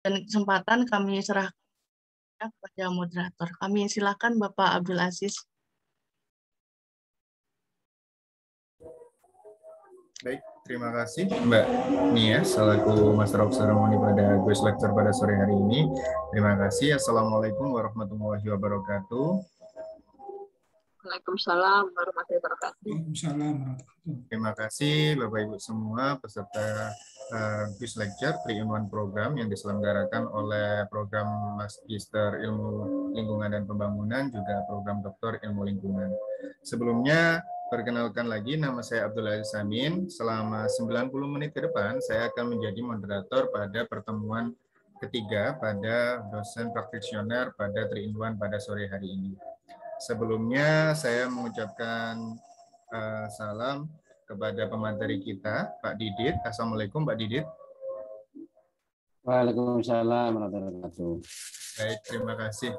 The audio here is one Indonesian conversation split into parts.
dan kesempatan kami serahkan kepada moderator. Kami silakan Bapak Abdul Aziz. Baik, terima kasih Mbak Nia selaku Master of Ceremony pada Guest Lecture pada sore hari ini. Terima kasih. Assalamualaikum warahmatullahi wabarakatuh. Waalaikumsalam warahmatullahi wabarakatuh. Waalaikumsalam Terima kasih Bapak Ibu semua peserta uh, Lecture 3 in 1 program yang diselenggarakan oleh program Master Ilmu Lingkungan dan Pembangunan juga program Doktor Ilmu Lingkungan. Sebelumnya Perkenalkan lagi, nama saya Abdul Aziz Samin. Selama 90 menit ke depan, saya akan menjadi moderator pada pertemuan ketiga pada dosen praktisioner pada Triinwan pada sore hari ini. Sebelumnya saya mengucapkan uh, salam kepada pemateri kita, Pak Didit. Assalamualaikum, Pak Didit. Waalaikumsalam warahmatullahi wabarakatuh. Baik, terima kasih.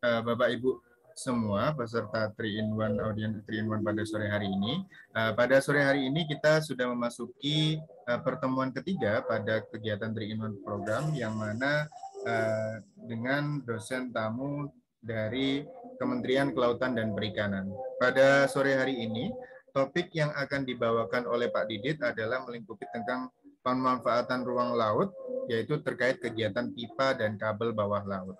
Uh, Bapak Ibu semua peserta 3 in 1 Audience 3 in 1 pada sore hari ini. Uh, pada sore hari ini kita sudah memasuki uh, pertemuan ketiga pada kegiatan 3 in 1 program yang mana uh, dengan dosen tamu dari Kementerian Kelautan dan Perikanan. Pada sore hari ini, topik yang akan dibawakan oleh Pak Didit adalah melingkupi tentang pemanfaatan ruang laut, yaitu terkait kegiatan pipa dan kabel bawah laut.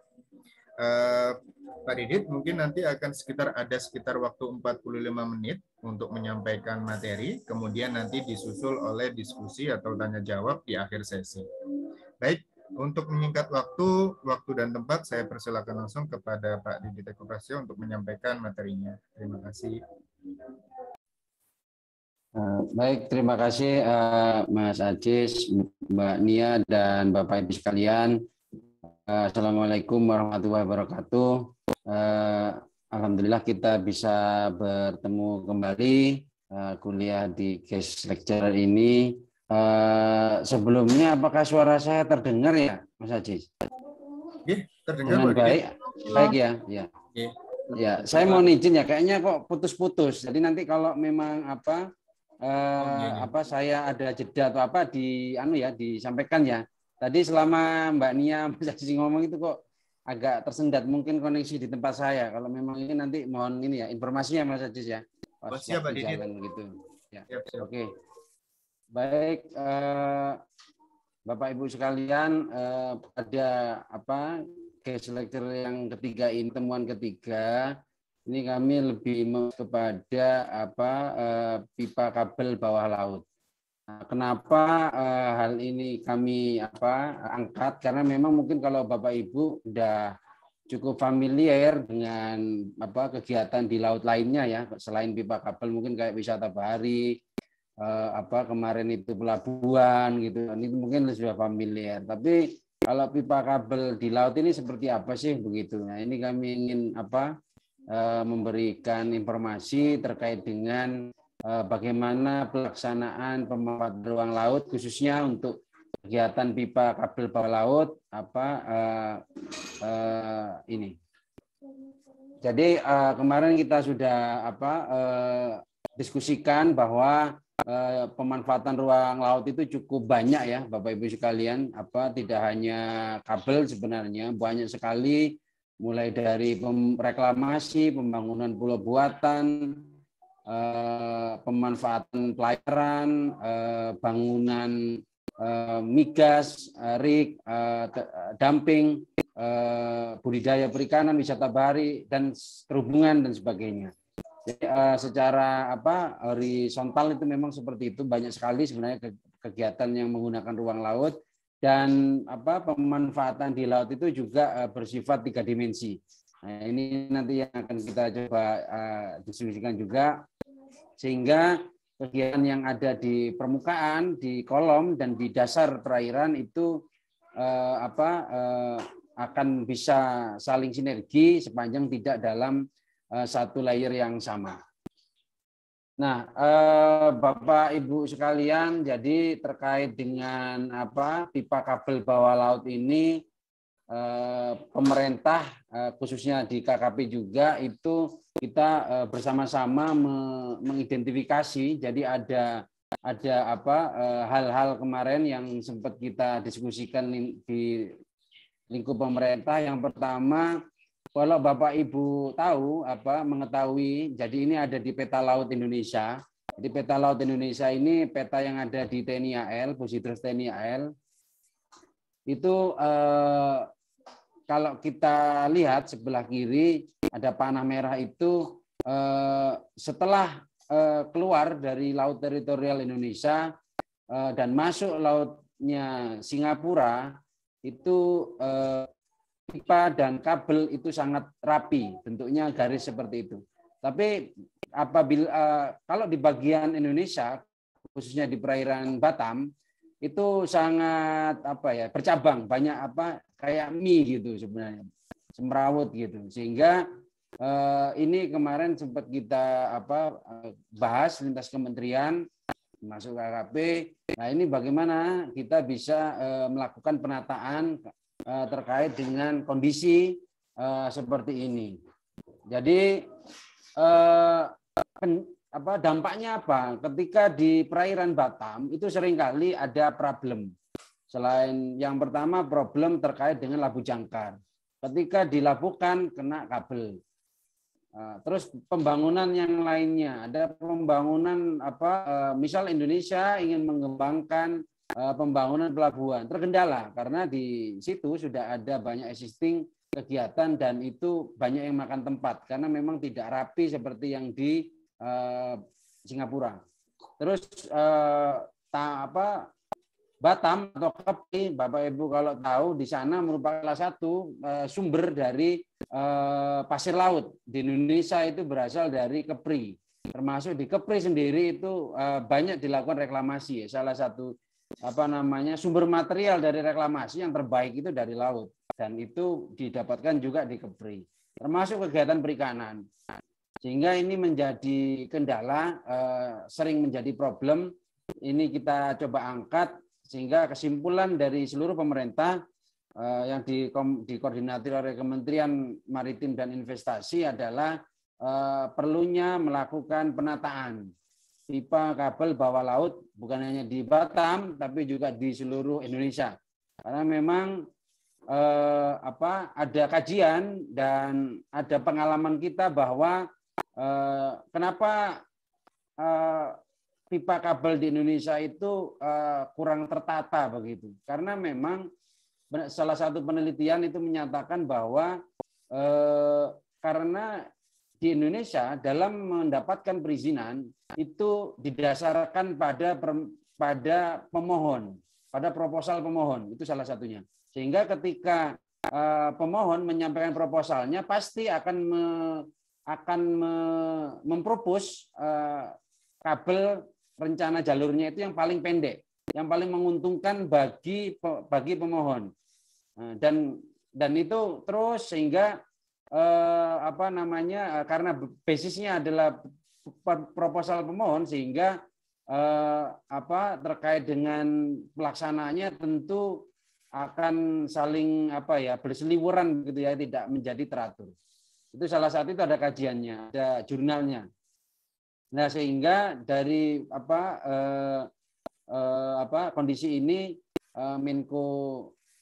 Uh, Pak Didit mungkin nanti akan sekitar ada sekitar waktu 45 menit untuk menyampaikan materi, kemudian nanti disusul oleh diskusi atau tanya jawab di akhir sesi. Baik, untuk menyingkat waktu, waktu dan tempat, saya persilakan langsung kepada Pak Didi Teguh Prasetyo untuk menyampaikan materinya. Terima kasih. Eh, baik, terima kasih eh, Mas Ajis, Mbak Nia, dan Bapak-Ibu sekalian. Eh, Assalamualaikum warahmatullahi wabarakatuh. Alhamdulillah kita bisa bertemu kembali kuliah di case lecture ini Eh, sebelumnya apakah suara saya terdengar ya, Mas Haji? Ya, terdengar Dengan iya. baik. Ya. Baik ya, ya. Ya, ya saya mau izin ya, kayaknya kok putus-putus. Jadi nanti kalau memang apa uh, oh, iya, eh, iya. apa saya ada jeda atau apa di anu ya disampaikan ya. Tadi selama Mbak Nia Mas Haji ngomong itu kok agak tersendat mungkin koneksi di tempat saya. Kalau memang ini nanti mohon ini ya informasinya Mas Haji ya. Pas oh, siap, Pak begitu? Gitu. Ya. Oke. Okay. Baik, eh, Bapak Ibu sekalian, eh, pada apa case lecture yang ketiga ini, temuan ketiga, ini kami lebih kepada apa eh, pipa kabel bawah laut. Nah, kenapa eh, hal ini kami apa angkat? Karena memang mungkin kalau Bapak Ibu sudah cukup familiar dengan apa kegiatan di laut lainnya ya, selain pipa kabel mungkin kayak wisata bahari, eh, apa kemarin itu pelabuhan gitu. Ini mungkin sudah familiar. Tapi kalau pipa kabel di laut ini seperti apa sih begitu? Nah, ini kami ingin apa eh, memberikan informasi terkait dengan eh, bagaimana pelaksanaan pemanfaat ruang laut khususnya untuk kegiatan pipa kabel bawah laut apa eh, eh, ini. Jadi eh, kemarin kita sudah apa eh, diskusikan bahwa Eh, pemanfaatan ruang laut itu cukup banyak ya Bapak Ibu sekalian apa tidak hanya kabel sebenarnya banyak sekali mulai dari reklamasi pembangunan pulau buatan eh, pemanfaatan pelayaran eh, bangunan migas rig dumping budidaya perikanan wisata bahari dan perhubungan dan sebagainya jadi, uh, secara apa horizontal itu memang seperti itu banyak sekali sebenarnya kegiatan yang menggunakan ruang laut dan apa pemanfaatan di laut itu juga uh, bersifat tiga dimensi. Nah, ini nanti yang akan kita coba uh, diskusikan juga sehingga kegiatan yang ada di permukaan, di kolom dan di dasar perairan itu uh, apa uh, akan bisa saling sinergi sepanjang tidak dalam Eh, satu layer yang sama. Nah, eh, Bapak Ibu sekalian, jadi terkait dengan apa pipa kabel bawah laut ini eh, pemerintah khususnya di KKP juga itu kita bersama-sama mengidentifikasi jadi ada ada apa hal-hal kemarin yang sempat kita diskusikan di lingkup pemerintah yang pertama kalau Bapak Ibu tahu apa mengetahui, jadi ini ada di peta laut Indonesia. Di peta laut Indonesia ini peta yang ada di TNI AL, Positrus TNI AL, itu eh, kalau kita lihat sebelah kiri ada panah merah itu eh, setelah eh, keluar dari laut teritorial Indonesia eh, dan masuk lautnya Singapura itu eh, pipa dan kabel itu sangat rapi, bentuknya garis seperti itu. Tapi apabila eh, kalau di bagian Indonesia khususnya di perairan Batam itu sangat apa ya bercabang banyak apa kayak mie gitu sebenarnya semrawut gitu sehingga eh, ini kemarin sempat kita apa eh, bahas lintas kementerian masuk KKP nah ini bagaimana kita bisa melakukan penataan Eh, terkait dengan kondisi eh, seperti ini. Jadi eh, apa dampaknya apa? Ketika di perairan Batam itu seringkali ada problem. Selain yang pertama problem terkait dengan labu jangkar. Ketika dilakukan kena kabel. Terus pembangunan yang lainnya ada pembangunan apa misal Indonesia ingin mengembangkan Eh, pembangunan pelabuhan. Terkendala karena di situ sudah ada banyak existing kegiatan dan itu banyak yang makan tempat karena memang tidak rapi seperti yang di eh, Singapura. Terus eh, apa Batam atau Kepri, Bapak Ibu kalau tahu di sana merupakan salah satu sumber dari pasir laut. Di Indonesia itu berasal dari Kepri. Termasuk di Kepri sendiri itu banyak dilakukan reklamasi. Salah satu apa namanya sumber material dari reklamasi yang terbaik itu dari laut dan itu didapatkan juga di Kepri termasuk kegiatan perikanan sehingga ini menjadi kendala eh, sering menjadi problem ini kita coba angkat sehingga kesimpulan dari seluruh pemerintah eh, yang di, oleh Kementerian Maritim dan Investasi adalah eh, perlunya melakukan penataan pipa kabel bawah laut bukan hanya di Batam tapi juga di seluruh Indonesia. Karena memang eh, apa ada kajian dan ada pengalaman kita bahwa eh, kenapa eh, pipa kabel di Indonesia itu eh, kurang tertata begitu. Karena memang salah satu penelitian itu menyatakan bahwa eh, karena di Indonesia dalam mendapatkan perizinan itu didasarkan pada pada pemohon, pada proposal pemohon itu salah satunya. Sehingga ketika uh, pemohon menyampaikan proposalnya pasti akan me, akan me, mempropos uh, kabel rencana jalurnya itu yang paling pendek, yang paling menguntungkan bagi bagi pemohon. Nah, dan dan itu terus sehingga eh, apa namanya eh, karena basisnya adalah proposal pemohon sehingga eh, apa terkait dengan pelaksanaannya tentu akan saling apa ya berseliweran gitu ya tidak menjadi teratur itu salah satu itu ada kajiannya ada jurnalnya nah sehingga dari apa eh, eh, apa kondisi ini eh, Menko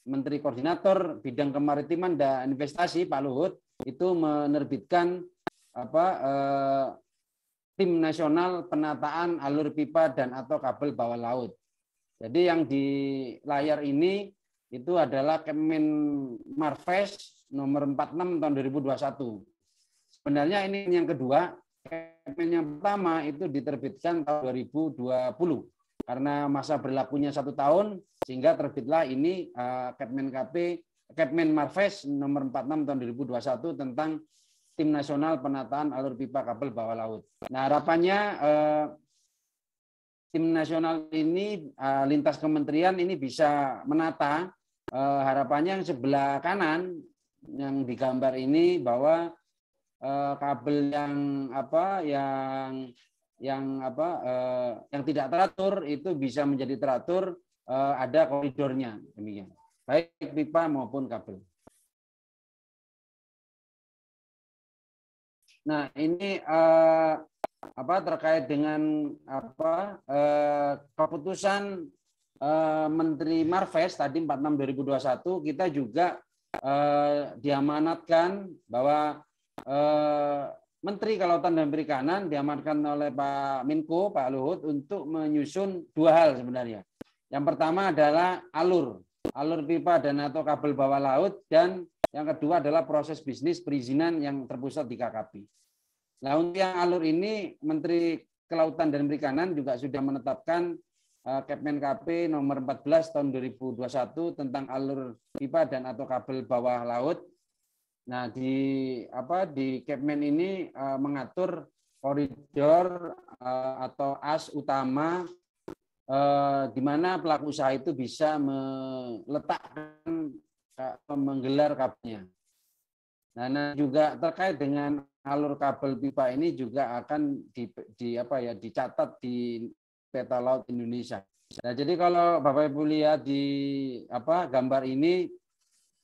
Menteri Koordinator Bidang Kemaritiman dan Investasi Pak Luhut itu menerbitkan apa eh, tim nasional penataan alur pipa dan atau kabel bawah laut. Jadi yang di layar ini itu adalah Kemen Marves nomor 46 tahun 2021. Sebenarnya ini yang kedua, Kemen yang pertama itu diterbitkan tahun 2020 karena masa berlakunya satu tahun sehingga terbitlah ini uh, Kemen KP Kepmen Marves nomor 46 tahun 2021 tentang tim nasional penataan alur pipa kabel bawah laut. Nah, harapannya eh, tim nasional ini eh, lintas kementerian ini bisa menata eh, harapannya yang sebelah kanan yang digambar ini bahwa eh, kabel yang apa yang yang apa eh, yang tidak teratur itu bisa menjadi teratur eh, ada koridornya demikian baik pipa maupun kabel. Nah, ini eh, apa terkait dengan apa eh, keputusan eh, Menteri Marves tadi 46 2021 kita juga eh, diamanatkan bahwa eh, Menteri Kelautan dan Perikanan diamankan oleh Pak Minko Pak Luhut untuk menyusun dua hal sebenarnya. Yang pertama adalah alur alur pipa dan atau kabel bawah laut, dan yang kedua adalah proses bisnis perizinan yang terpusat di KKP. Nah, untuk yang alur ini, Menteri Kelautan dan Perikanan juga sudah menetapkan eh, Kepmen KP nomor 14 tahun 2021 tentang alur pipa dan atau kabel bawah laut. Nah, di apa di Kepmen ini eh, mengatur koridor eh, atau as utama Eh, di mana pelaku usaha itu bisa meletakkan eh, menggelar kabelnya. Nah, nah, juga terkait dengan alur kabel pipa ini juga akan di, di apa ya dicatat di peta laut Indonesia. Nah, jadi kalau Bapak Ibu lihat di apa gambar ini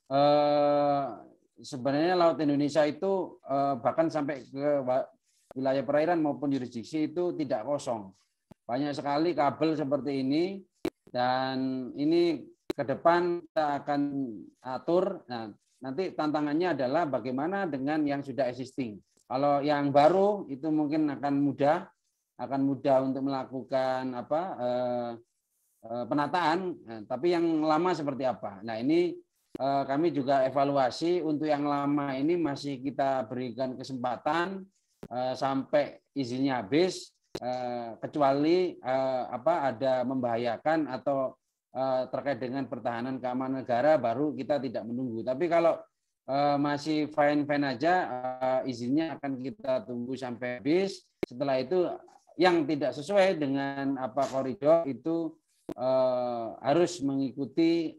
eh, sebenarnya laut Indonesia itu eh, bahkan sampai ke wilayah perairan maupun yurisdiksi itu tidak kosong. Banyak sekali kabel seperti ini dan ini ke depan kita akan atur. Nah, nanti tantangannya adalah bagaimana dengan yang sudah existing. Kalau yang baru itu mungkin akan mudah, akan mudah untuk melakukan apa eh, eh penataan. Nah, tapi yang lama seperti apa? Nah ini eh, kami juga evaluasi untuk yang lama ini masih kita berikan kesempatan eh, sampai izinnya habis Eh, kecuali eh, apa ada membahayakan atau eh, terkait dengan pertahanan keamanan negara baru kita tidak menunggu. Tapi kalau masih fine-fine aja izinnya akan kita tunggu sampai habis. Setelah itu yang tidak sesuai dengan apa koridor itu harus mengikuti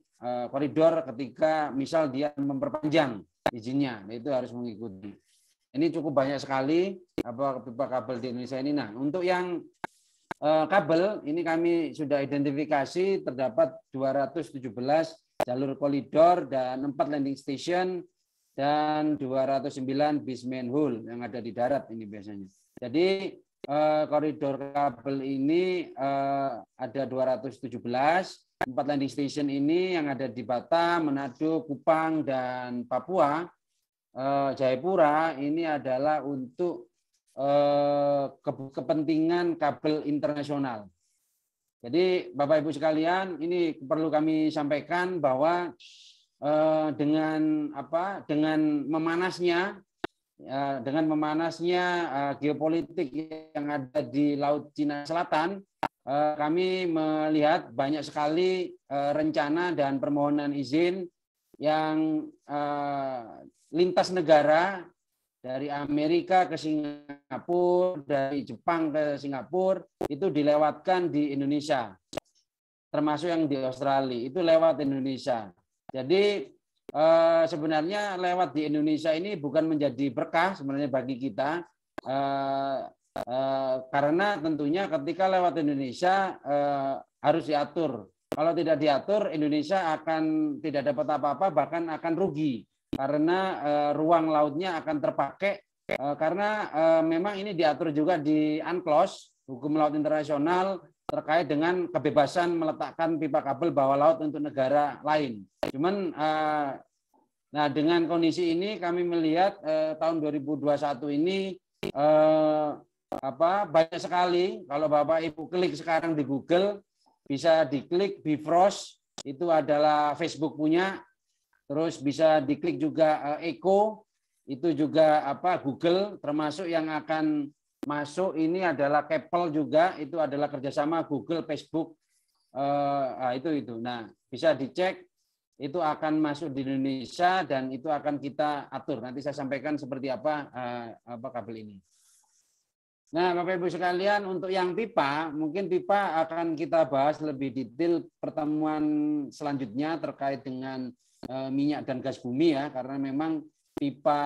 koridor ketika misal dia memperpanjang izinnya itu harus mengikuti. Ini cukup banyak sekali apa pipa kabel di Indonesia ini. Nah, untuk yang uh, kabel ini kami sudah identifikasi terdapat 217 jalur koridor dan 4 landing station dan 209 bis hole yang ada di darat ini biasanya. Jadi uh, koridor kabel ini uh, ada 217 empat landing station ini yang ada di Batam, Manado, Kupang, dan Papua Eh, Jayapura ini adalah untuk eh, kepentingan kabel internasional. Jadi Bapak Ibu sekalian, ini perlu kami sampaikan bahwa eh, dengan apa dengan memanasnya ya, dengan memanasnya geopolitik yang ada di Laut Cina Selatan, kami melihat banyak sekali rencana dan permohonan izin yang lintas negara dari Amerika ke Singapura, dari Jepang ke Singapura itu dilewatkan di Indonesia. Termasuk yang di Australia itu lewat Indonesia. Jadi eh, sebenarnya lewat di Indonesia ini bukan menjadi berkah sebenarnya bagi kita eh, eh, karena tentunya ketika lewat Indonesia harus diatur. Kalau tidak diatur Indonesia akan tidak dapat apa-apa bahkan akan rugi karena uh, ruang lautnya akan terpakai uh, karena uh, memang ini diatur juga di UNCLOS hukum laut internasional terkait dengan kebebasan meletakkan pipa kabel bawah laut untuk negara lain. Cuman uh, nah dengan kondisi ini kami melihat uh, tahun 2021 ini uh, apa banyak sekali kalau Bapak Ibu klik sekarang di Google bisa diklik Bifrost itu adalah Facebook punya Terus bisa diklik juga Eko eh, itu juga apa Google, termasuk yang akan masuk ini adalah Keppel juga, itu adalah kerjasama Google, Facebook, eh, ah, itu itu. Nah bisa dicek itu akan masuk di Indonesia dan itu akan kita atur. Nanti saya sampaikan seperti apa eh, apa kabel ini. Nah, Bapak Ibu sekalian, untuk yang pipa, mungkin pipa akan kita bahas lebih detail pertemuan selanjutnya terkait dengan Eh, minyak dan gas bumi ya karena memang pipa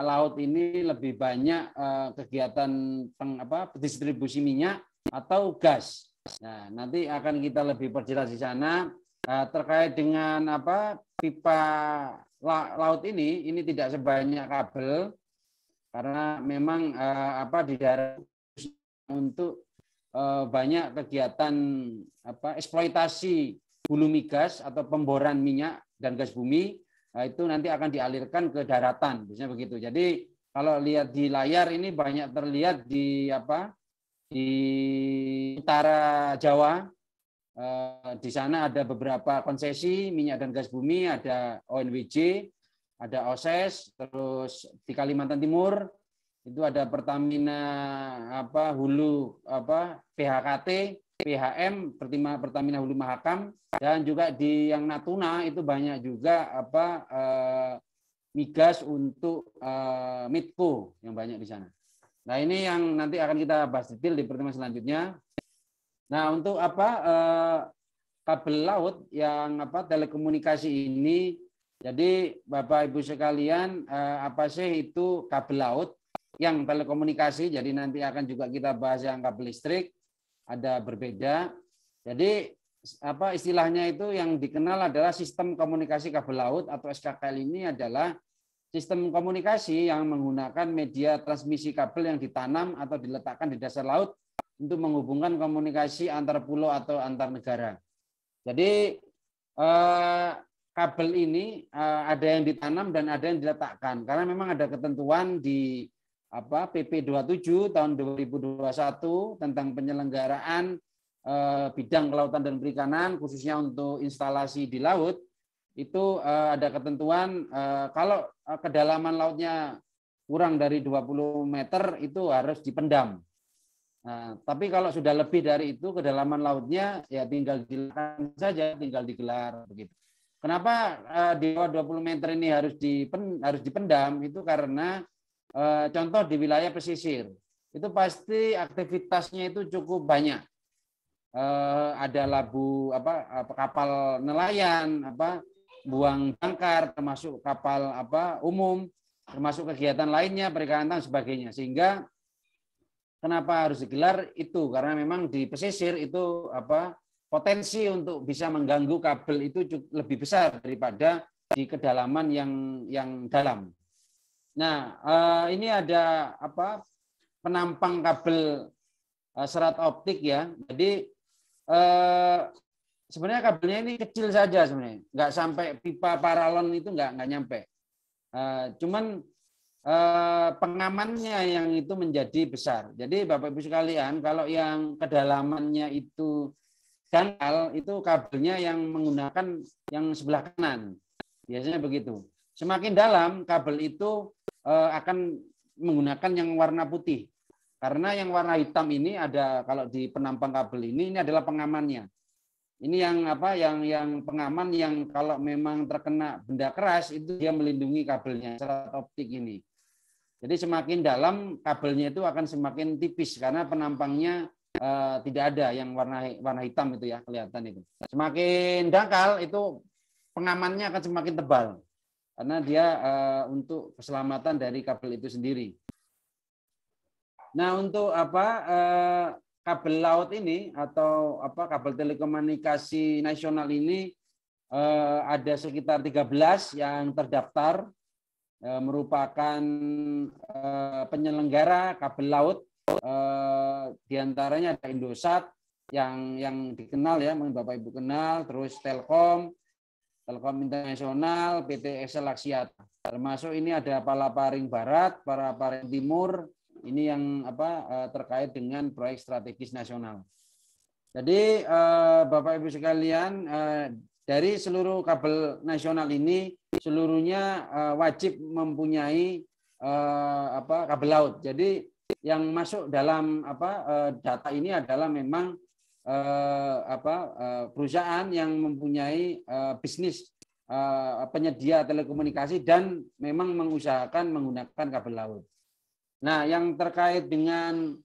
laut ini lebih banyak eh, kegiatan peng, apa distribusi minyak atau gas. Nah, nanti akan kita lebih perjelas di sana eh, terkait dengan apa pipa laut ini ini tidak sebanyak kabel karena memang apa di daerah untuk banyak kegiatan apa eksploitasi hulu migas atau pemboran minyak dan gas bumi nah, itu nanti akan dialirkan ke daratan, biasanya begitu. Jadi kalau lihat di layar ini banyak terlihat di apa di utara Jawa eh, di sana ada beberapa konsesi minyak dan gas bumi, ada ONWJ, ada OSES, e terus di Kalimantan Timur itu ada Pertamina apa Hulu apa PHKT PHM Pertamina Hulu Mahakam dan juga di yang Natuna itu banyak juga apa eh, migas untuk eh, Mitko yang banyak di sana. Nah, ini yang nanti akan kita bahas detail di pertemuan selanjutnya. Nah, untuk apa eh, kabel laut yang apa telekomunikasi ini jadi Bapak Ibu sekalian eh, apa sih itu kabel laut yang telekomunikasi jadi nanti akan juga kita bahas yang kabel listrik ada berbeda. Jadi apa istilahnya itu yang dikenal adalah sistem komunikasi kabel laut atau SKKL ini adalah sistem komunikasi yang menggunakan media transmisi kabel yang ditanam atau diletakkan di dasar laut untuk menghubungkan komunikasi antar pulau atau antar negara. Jadi eh, kabel ini eh, ada yang ditanam dan ada yang diletakkan karena memang ada ketentuan di apa PP 27 tahun 2021 tentang penyelenggaraan eh, bidang kelautan dan perikanan khususnya untuk instalasi di laut itu eh, ada ketentuan eh, kalau kedalaman lautnya kurang dari 20 meter itu harus dipendam. Nah, tapi kalau sudah lebih dari itu kedalaman lautnya ya tinggal dilakukan saja, tinggal digelar begitu. Kenapa di bawah 20 meter ini harus dipen, harus dipendam? Itu karena Eh, contoh di wilayah pesisir itu pasti aktivitasnya itu cukup banyak eh, ada labu apa kapal nelayan apa buang tangkar termasuk kapal apa umum termasuk kegiatan lainnya perikanan dan sebagainya sehingga kenapa harus digelar itu karena memang di pesisir itu apa potensi untuk bisa mengganggu kabel itu lebih besar daripada di kedalaman yang yang dalam Nah, eh, ini ada apa penampang kabel eh, serat optik ya. Jadi eh, sebenarnya kabelnya ini kecil saja sebenarnya, nggak sampai pipa paralon itu nggak nggak nyampe. Cuman pengamannya yang itu menjadi besar. Jadi Bapak Ibu sekalian, kalau yang kedalamannya itu dangkal, itu kabelnya yang menggunakan yang sebelah kanan. Biasanya begitu. Semakin dalam kabel itu eh, akan menggunakan yang warna putih. Karena yang warna hitam ini ada kalau di penampang kabel ini ini adalah pengamannya. Ini yang apa yang yang pengaman yang kalau memang terkena benda keras itu dia melindungi kabelnya secara optik ini. Jadi semakin dalam kabelnya itu akan semakin tipis karena penampangnya uh, tidak ada yang warna warna hitam itu ya kelihatan itu. Semakin dangkal itu pengamannya akan semakin tebal karena dia uh, untuk keselamatan dari kabel itu sendiri. Nah, untuk apa uh, kabel laut ini atau apa kabel telekomunikasi nasional ini uh, ada sekitar 13 yang terdaftar uh, merupakan uh, penyelenggara kabel laut uh, diantaranya ada Indosat yang yang dikenal ya, mungkin Bapak Ibu kenal, terus Telkom, Telkom Internasional, PT Excel Aksiata. Termasuk ini ada Palaparing Barat, Palaparing Timur, ini yang apa eh, terkait dengan proyek strategis nasional. Jadi eh, Bapak Ibu sekalian, eh, dari seluruh kabel nasional ini seluruhnya wajib mempunyai apa kabel laut. Jadi yang masuk dalam apa data ini adalah memang Eh, apa eh, perusahaan yang mempunyai eh, bisnis penyedia telekomunikasi dan memang mengusahakan menggunakan kabel laut. Nah, yang terkait dengan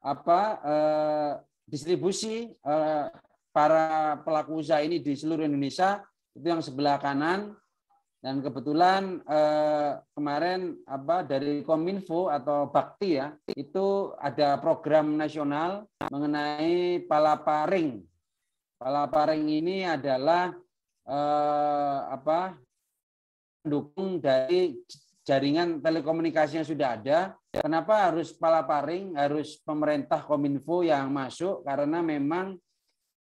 apa distribusi para pelaku usaha ini di seluruh Indonesia itu yang sebelah kanan dan kebetulan eh, kemarin apa dari Kominfo atau Bakti ya, itu ada program nasional mengenai palapa ring. Palapa ring ini adalah eh, apa pendukung dari jaringan telekomunikasi yang sudah ada. Kenapa harus palapa ring? Harus pemerintah Kominfo yang masuk karena memang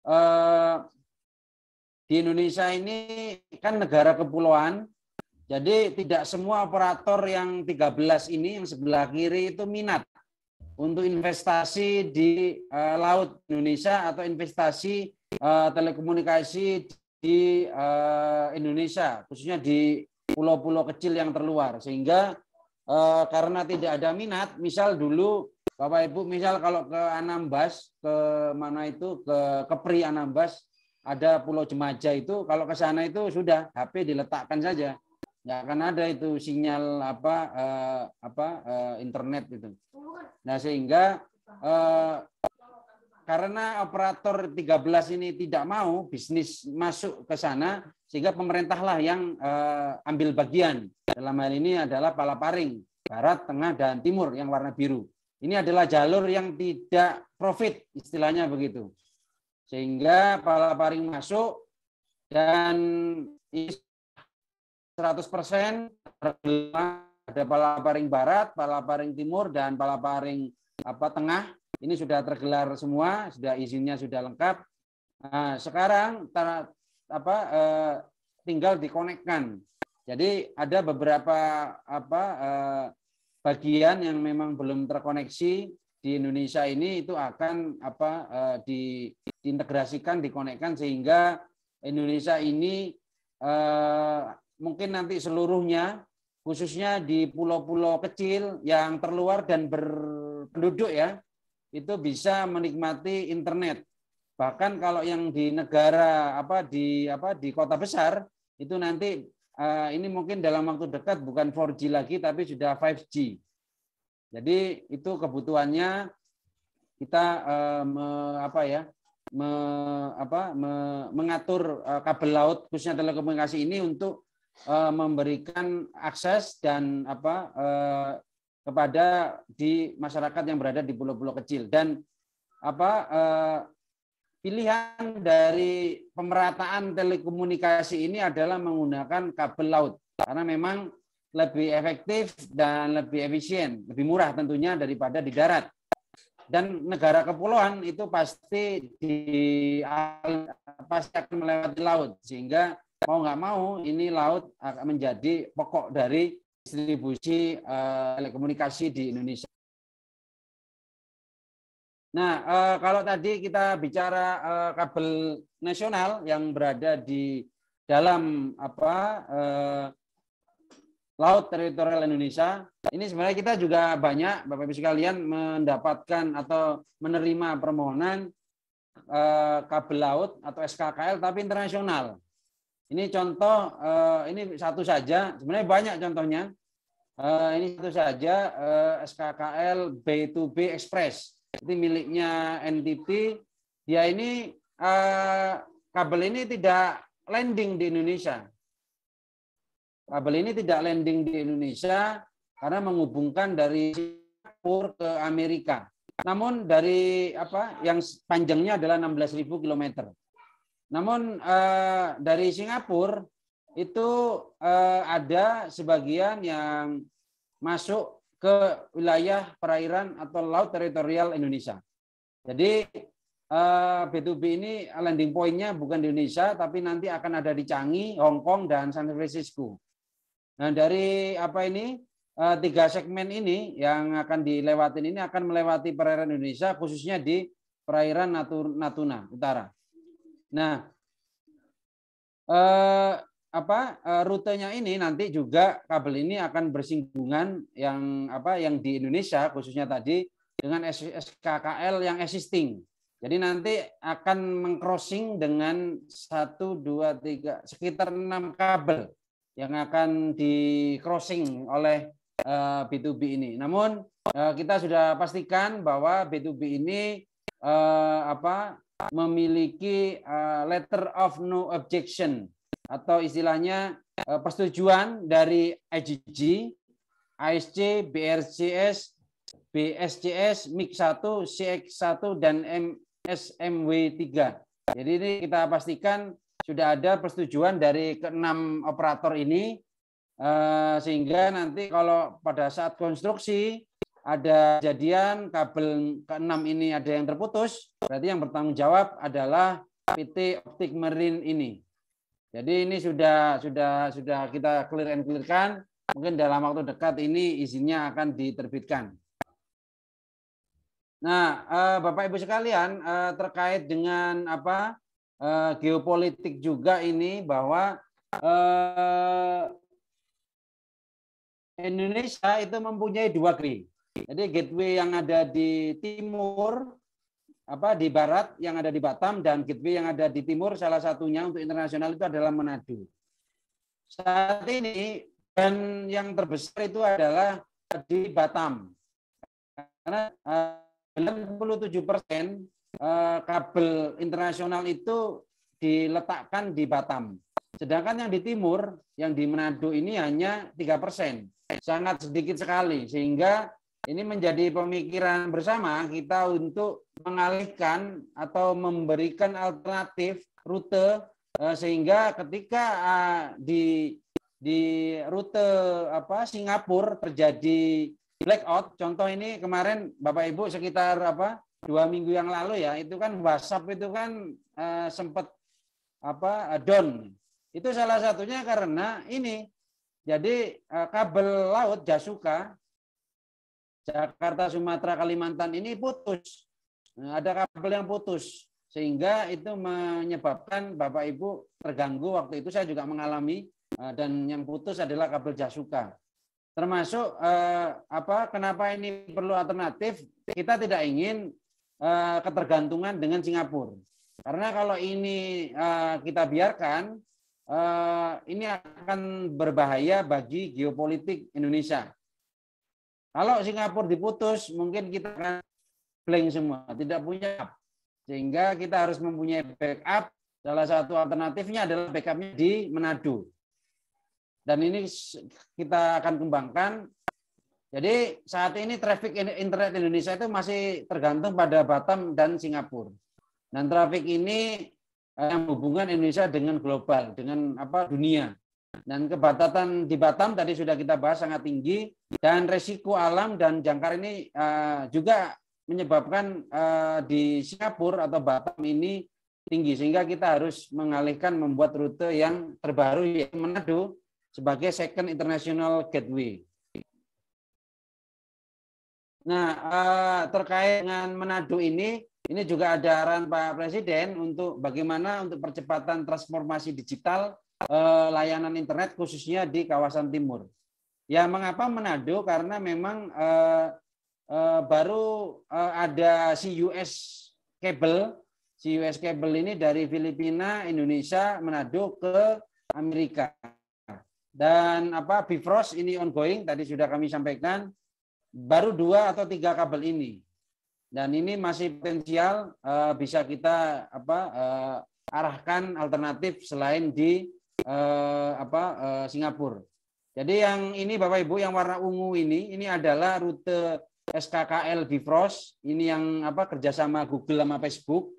eh, di Indonesia ini kan negara kepulauan, jadi tidak semua operator yang 13 ini yang sebelah kiri itu minat untuk investasi di uh, laut Indonesia atau investasi uh, telekomunikasi di uh, Indonesia, khususnya di pulau-pulau kecil yang terluar. Sehingga uh, karena tidak ada minat, misal dulu Bapak Ibu misal kalau ke Anambas, ke mana itu ke Kepri Anambas ada Pulau Jemaja itu kalau ke sana itu sudah HP diletakkan saja nggak akan ada itu sinyal apa eh, apa eh, internet itu nah sehingga eh, karena operator 13 ini tidak mau bisnis masuk ke sana sehingga pemerintahlah yang eh, ambil bagian dalam hal ini adalah palaparing barat tengah dan timur yang warna biru ini adalah jalur yang tidak profit istilahnya begitu sehingga pala palaparing masuk dan 100% ada pala palaparing barat, pala palaparing timur dan palaparing apa tengah ini sudah tergelar semua, sudah izinnya sudah lengkap. Nah, sekarang ter, apa eh, tinggal dikonekkan. Jadi ada beberapa apa eh, bagian yang memang belum terkoneksi di Indonesia ini itu akan apa di, eh, diintegrasikan, dikonekkan sehingga Indonesia ini eh, mungkin nanti seluruhnya khususnya di pulau-pulau kecil yang terluar dan berpenduduk ya itu bisa menikmati internet. Bahkan kalau yang di negara apa di apa di kota besar itu nanti eh, ini mungkin dalam waktu dekat bukan 4G lagi tapi sudah 5G jadi itu kebutuhannya kita eh, me, apa ya me, apa, me, mengatur eh, kabel laut khususnya telekomunikasi ini untuk eh, memberikan akses dan apa eh, kepada di masyarakat yang berada di pulau-pulau kecil dan apa eh, pilihan dari pemerataan telekomunikasi ini adalah menggunakan kabel laut karena memang lebih efektif dan lebih efisien, lebih murah tentunya daripada di darat. Dan negara kepulauan itu pasti di pasti akan melewati laut sehingga mau nggak mau ini laut akan menjadi pokok dari distribusi uh, telekomunikasi di Indonesia. Nah, uh, kalau tadi kita bicara uh, kabel nasional yang berada di dalam apa laut teritorial Indonesia. Ini sebenarnya kita juga banyak Bapak Ibu sekalian mendapatkan atau menerima permohonan eh, kabel laut atau SKKL tapi internasional. Ini contoh eh, ini satu saja, sebenarnya banyak contohnya. Eh, ini satu saja SKKL B2B Express. Ini miliknya NTT. Dia ini kabel ini tidak landing di Indonesia. Kabel ini tidak landing di Indonesia karena menghubungkan dari Singapura ke Amerika. Namun dari apa yang panjangnya adalah 16.000 km. Namun eh, dari Singapura itu eh, ada sebagian yang masuk ke wilayah perairan atau laut teritorial Indonesia. Jadi eh, B2B ini landing point-nya bukan di Indonesia, tapi nanti akan ada di Canggih, Hong Kong, dan San Francisco. Nah, dari apa ini eh, tiga segmen ini yang akan dilewatin ini akan melewati perairan Indonesia khususnya di perairan Natuna Utara. Nah, eh, apa eh, rutenya ini nanti juga kabel ini akan bersinggungan yang apa yang di Indonesia khususnya tadi dengan SKKL yang existing. Jadi nanti akan mengcrossing dengan satu dua tiga sekitar enam kabel yang akan di crossing oleh B2B eh, ini. Namun eh, kita sudah pastikan bahwa B2B ini eh, apa memiliki letter of no objection atau istilahnya persetujuan dari IGG, ISC, BRCS, BSCS, MIG1, CX1 dan MSMW3. Jadi ini kita pastikan sudah ada persetujuan dari keenam operator ini eh, sehingga nanti kalau pada saat konstruksi ada kejadian kabel keenam ini ada yang terputus, berarti yang bertanggung jawab adalah PT Optik Marine ini. Jadi ini sudah sudah sudah kita clear and clearkan. Mungkin dalam waktu dekat ini izinnya akan diterbitkan. Nah, eh, Bapak Ibu sekalian, eh, terkait dengan apa Eh, geopolitik juga ini bahwa uh, Indonesia itu mempunyai dua gateway. Jadi gateway yang ada di timur apa di barat yang ada di Batam dan gateway yang ada di timur salah satunya untuk internasional itu adalah Manado. Saat ini dan yang terbesar itu adalah di Batam. Karena eh, 97 persen Eh, kabel internasional itu diletakkan di Batam. Sedangkan yang di timur, yang di Manado ini hanya 3 persen. Sangat sedikit sekali. Sehingga ini menjadi pemikiran bersama kita untuk mengalihkan atau memberikan alternatif rute eh, sehingga ketika eh, di di rute apa Singapura terjadi blackout contoh ini kemarin Bapak Ibu sekitar apa dua minggu yang lalu ya itu kan WhatsApp itu kan uh, eh, sempat apa eh, down itu salah satunya karena ini jadi uh, kabel laut Jasuka Jakarta Sumatera Kalimantan ini putus nah, ada kabel yang putus sehingga itu menyebabkan Bapak Ibu terganggu waktu itu saya juga mengalami dan yang putus adalah kabel Jasuka. Termasuk apa kenapa ini perlu alternatif? Kita tidak ingin Eh, ketergantungan dengan Singapura. Karena kalau ini eh, kita biarkan, eh, ini akan berbahaya bagi geopolitik Indonesia. Kalau Singapura diputus, mungkin kita akan blank semua, tidak punya up. Sehingga kita harus mempunyai backup. Salah satu alternatifnya adalah backupnya di Manado. Dan ini kita akan kembangkan jadi saat ini traffic internet Indonesia itu masih tergantung pada Batam dan Singapura. Dan traffic ini eh, yang hubungan Indonesia dengan global, dengan apa dunia. Dan kebatatan di Batam tadi sudah kita bahas sangat tinggi dan resiko alam dan jangkar ini eh, juga menyebabkan eh, di Singapura atau Batam ini tinggi sehingga kita harus mengalihkan membuat rute yang terbaru yang Manado sebagai second international gateway. Nah, uh, terkait dengan Manado ini, ini juga ada arahan Pak Presiden untuk bagaimana untuk percepatan transformasi digital uh, layanan internet khususnya di kawasan timur. Ya, mengapa Manado? Karena memang uh, uh, baru uh, ada CUS cable. CUS cable ini dari Filipina, Indonesia, Manado ke Amerika. Dan apa Bifrost ini ongoing tadi sudah kami sampaikan baru dua atau tiga kabel ini dan ini masih potensial uh, bisa kita apa uh, arahkan alternatif selain di uh, apa uh, Singapura. Jadi yang ini Bapak Ibu yang warna ungu ini ini adalah rute SKKL Bifrost ini yang apa kerjasama Google sama Facebook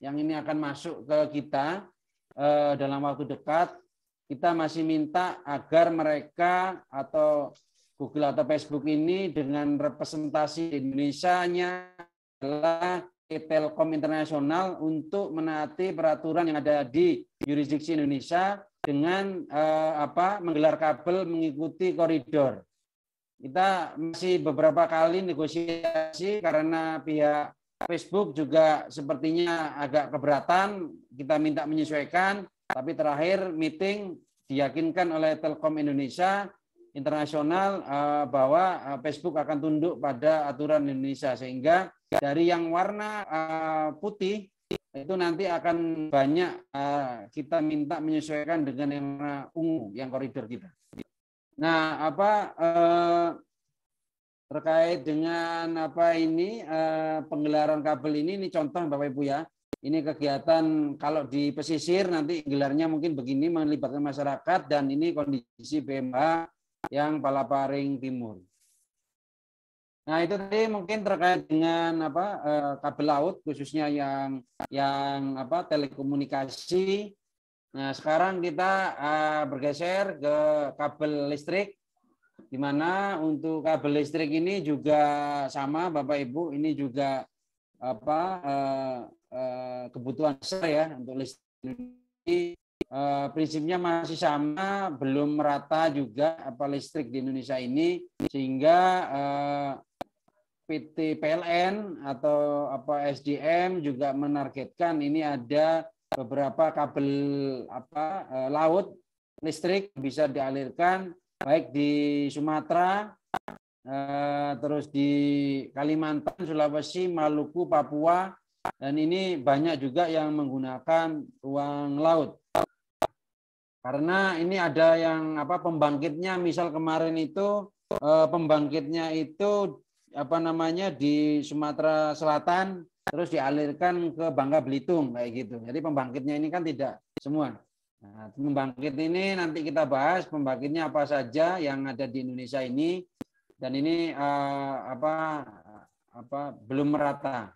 yang ini akan masuk ke kita uh, dalam waktu dekat kita masih minta agar mereka atau Google atau Facebook ini dengan representasi Indonesia-nya adalah Telkom Internasional untuk menaati peraturan yang ada di yurisdiksi Indonesia dengan eh, apa menggelar kabel mengikuti koridor. Kita masih beberapa kali negosiasi karena pihak Facebook juga sepertinya agak keberatan, kita minta menyesuaikan, tapi terakhir meeting diyakinkan oleh Telkom Indonesia internasional eh, bahwa eh, Facebook akan tunduk pada aturan Indonesia sehingga dari yang warna eh, putih itu nanti akan banyak kita minta menyesuaikan dengan yang warna ungu yang koridor kita. Nah, apa terkait dengan apa ini penggelaran kabel ini ini contoh Bapak Ibu ya. Ini kegiatan kalau di pesisir nanti gelarnya mungkin begini melibatkan masyarakat dan ini kondisi BMA yang Palaparing Timur. Nah itu tadi mungkin terkait dengan apa eh, kabel laut khususnya yang yang apa telekomunikasi. Nah sekarang kita eh, bergeser ke kabel listrik, di mana untuk kabel listrik ini juga sama Bapak Ibu ini juga apa eh, kebutuhan saya ya untuk listrik Eh, prinsipnya masih sama, belum merata juga apa listrik di Indonesia ini sehingga eh, PT PLN atau apa SDM juga menargetkan ini ada beberapa kabel apa eh, laut listrik bisa dialirkan baik di Sumatera terus di Kalimantan, Sulawesi, Maluku, Papua dan ini banyak juga yang menggunakan uang laut karena ini ada yang apa pembangkitnya misal kemarin itu eh, pembangkitnya itu apa namanya di Sumatera Selatan terus dialirkan ke Bangka Belitung kayak gitu. Jadi pembangkitnya ini kan tidak semua. Nah, pembangkit ini nanti kita bahas pembangkitnya apa saja yang ada di Indonesia ini dan ini uh, apa apa belum merata.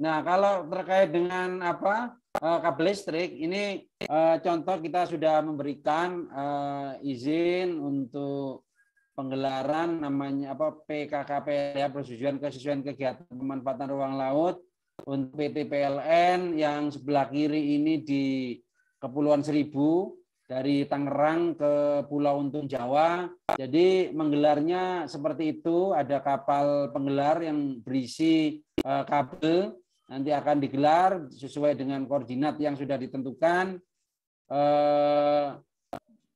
Nah, kalau terkait dengan apa Eh, kabel listrik ini eh, contoh kita sudah memberikan eh, izin untuk penggelaran namanya apa PKKP ya persetujuan kesesuaian kegiatan pemanfaatan ruang laut untuk PT PLN yang sebelah kiri ini di Kepulauan Seribu dari Tangerang ke Pulau Untung Jawa. Jadi menggelarnya seperti itu ada kapal penggelar yang berisi kabel nanti akan digelar sesuai dengan koordinat yang sudah ditentukan. Eh,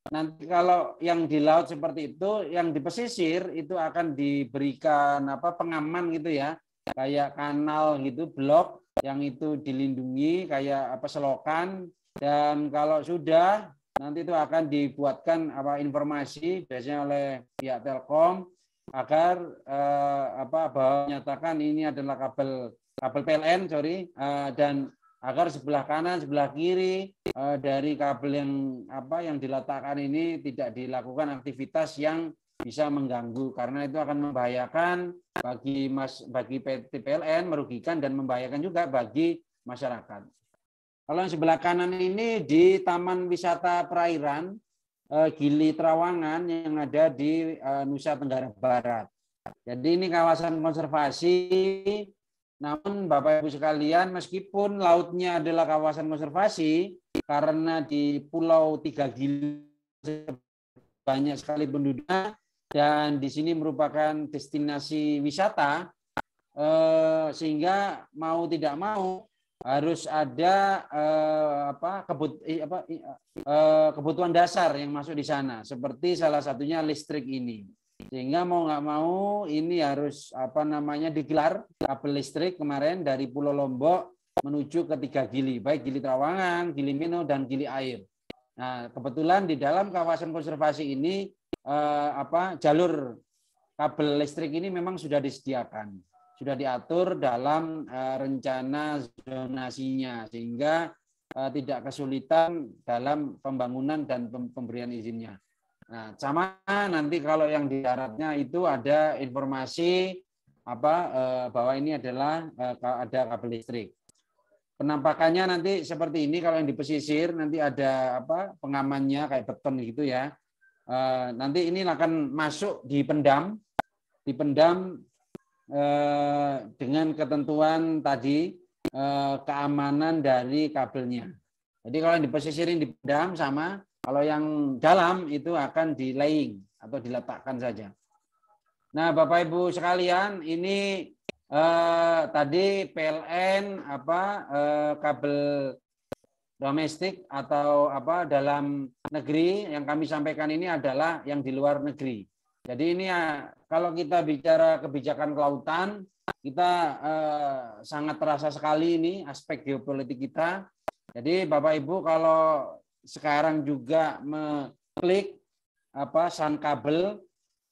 nanti kalau yang di laut seperti itu, yang di pesisir itu akan diberikan apa pengaman gitu ya, kayak kanal gitu, blok yang itu dilindungi kayak apa selokan dan kalau sudah nanti itu akan dibuatkan apa informasi biasanya oleh pihak Telkom agar eh, apa bahwa menyatakan ini adalah kabel kabel PLN sorry uh, dan agar sebelah kanan sebelah kiri uh, dari kabel yang apa yang diletakkan ini tidak dilakukan aktivitas yang bisa mengganggu karena itu akan membahayakan bagi mas bagi PT PLN merugikan dan membahayakan juga bagi masyarakat. Kalau yang sebelah kanan ini di Taman Wisata Perairan eh, Gili Trawangan yang ada di Nusa Tenggara Barat. Jadi ini kawasan konservasi namun Bapak Ibu sekalian, meskipun lautnya adalah kawasan konservasi, karena di Pulau Tiga Gili banyak sekali penduduk dan di sini merupakan destinasi wisata, eh, sehingga mau tidak mau harus ada eh, apa, kebut, eh, apa eh, kebutuhan dasar yang masuk di sana, seperti salah satunya listrik ini. Sehingga mau nggak mau ini harus apa namanya digelar kabel listrik kemarin dari Pulau Lombok menuju ke tiga gili, baik gili Trawangan, gili Mino, dan gili air. Nah, kebetulan di dalam kawasan konservasi ini eh, apa jalur kabel listrik ini memang sudah disediakan, sudah diatur dalam eh, rencana zonasinya sehingga eh, tidak kesulitan dalam pembangunan dan pemberian izinnya. Nah, sama nanti kalau yang di daratnya itu ada informasi apa eh, bahwa ini adalah eh, ada kabel listrik. Penampakannya nanti seperti ini kalau yang di pesisir nanti ada apa pengamannya kayak beton gitu ya. Eh, nanti ini akan masuk di pendam di pendam dengan ketentuan tadi keamanan dari kabelnya. Jadi kalau yang di pesisir ini di pendam sama kalau yang dalam itu akan di laying atau diletakkan saja. Nah, Bapak Ibu sekalian, ini eh, tadi PLN apa eh, kabel domestik atau apa dalam negeri yang kami sampaikan ini adalah yang di luar negeri. Jadi ini ya, kalau kita bicara kebijakan kelautan, kita eh, sangat terasa sekali ini aspek geopolitik kita. Jadi Bapak Ibu kalau sekarang juga mengklik apa san kabel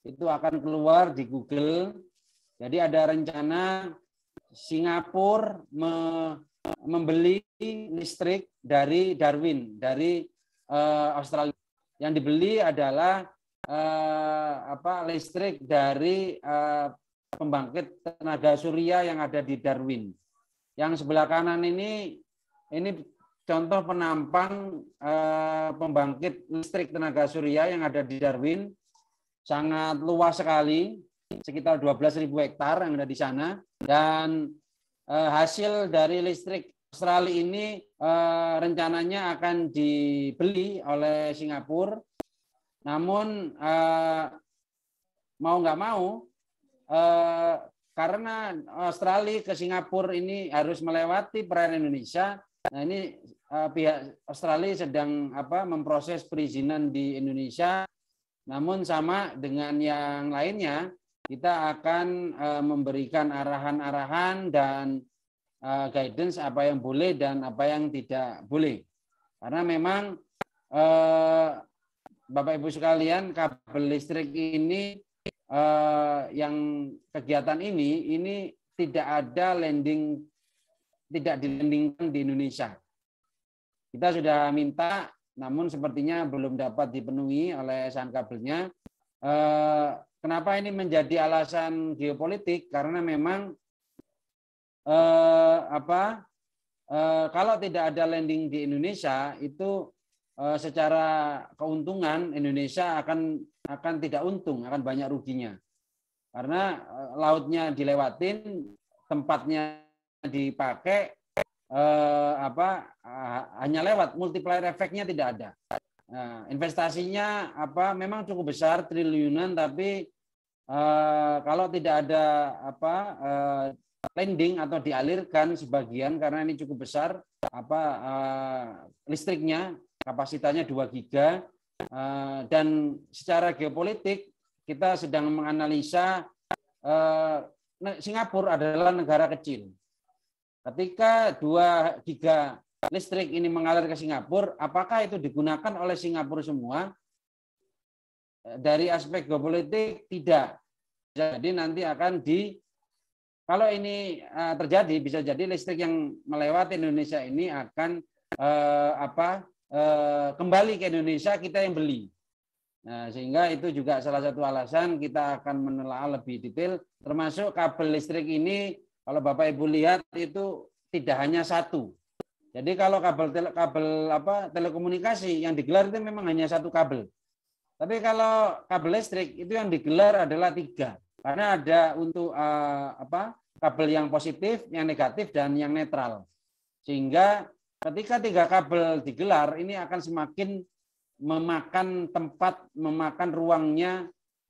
itu akan keluar di Google. Jadi ada rencana Singapura me membeli listrik dari Darwin dari uh, Australia. Yang dibeli adalah uh, apa listrik dari uh, pembangkit tenaga surya yang ada di Darwin. Yang sebelah kanan ini ini contoh penampang eh, pembangkit listrik tenaga surya yang ada di Darwin sangat luas sekali, sekitar 12.000 hektar yang ada di sana dan eh, hasil dari listrik Australia ini eh, rencananya akan dibeli oleh Singapura. Namun eh, mau nggak mau eh, karena Australia ke Singapura ini harus melewati perairan Indonesia. Nah ini Eh, pihak Australia sedang apa memproses perizinan di Indonesia. Namun sama dengan yang lainnya, kita akan eh, memberikan arahan-arahan dan eh, guidance apa yang boleh dan apa yang tidak boleh. Karena memang Bapak Ibu sekalian, kabel listrik ini yang kegiatan ini ini tidak ada landing tidak dilandingkan di Indonesia kita sudah minta, namun sepertinya belum dapat dipenuhi oleh kabelnya. Eh, kenapa ini menjadi alasan geopolitik? Karena memang eh, apa? Eh, kalau tidak ada landing di Indonesia, itu secara keuntungan Indonesia akan akan tidak untung, akan banyak ruginya. Karena lautnya dilewatin, tempatnya dipakai, eh, apa eh, hanya lewat multiplier efeknya tidak ada. Nah, investasinya apa memang cukup besar triliunan tapi eh, kalau tidak ada apa eh, lending atau dialirkan sebagian karena ini cukup besar apa eh, listriknya kapasitasnya 2 giga eh, dan secara geopolitik kita sedang menganalisa eh, Singapura adalah negara kecil Ketika dua giga listrik ini mengalir ke Singapura, apakah itu digunakan oleh Singapura semua? Dari aspek geopolitik tidak. Jadi nanti akan di kalau ini eh, terjadi bisa jadi listrik yang melewati Indonesia ini akan eh, apa eh, kembali ke Indonesia kita yang beli. Nah, sehingga itu juga salah satu alasan kita akan menelaah lebih detail termasuk kabel listrik ini kalau Bapak Ibu lihat itu tidak hanya satu. Jadi kalau kabel tele, kabel apa telekomunikasi yang digelar itu memang hanya satu kabel. Tapi kalau kabel listrik itu yang digelar adalah tiga. Karena ada untuk uh, apa kabel yang positif, yang negatif dan yang netral. Sehingga ketika tiga kabel digelar ini akan semakin memakan tempat, memakan ruangnya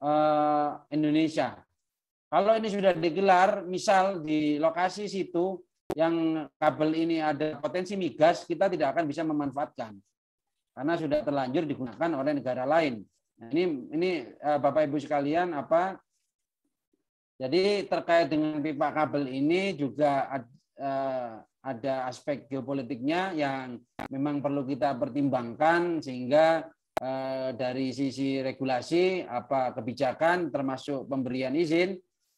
uh, Indonesia kalau ini sudah digelar, misal di lokasi situ yang kabel ini ada potensi migas, kita tidak akan bisa memanfaatkan karena sudah terlanjur digunakan oleh negara lain. Nah, ini ini eh, Bapak Ibu sekalian apa? Jadi terkait dengan pipa kabel ini juga eh, ada aspek geopolitiknya yang memang perlu kita pertimbangkan sehingga eh, dari sisi regulasi apa kebijakan termasuk pemberian izin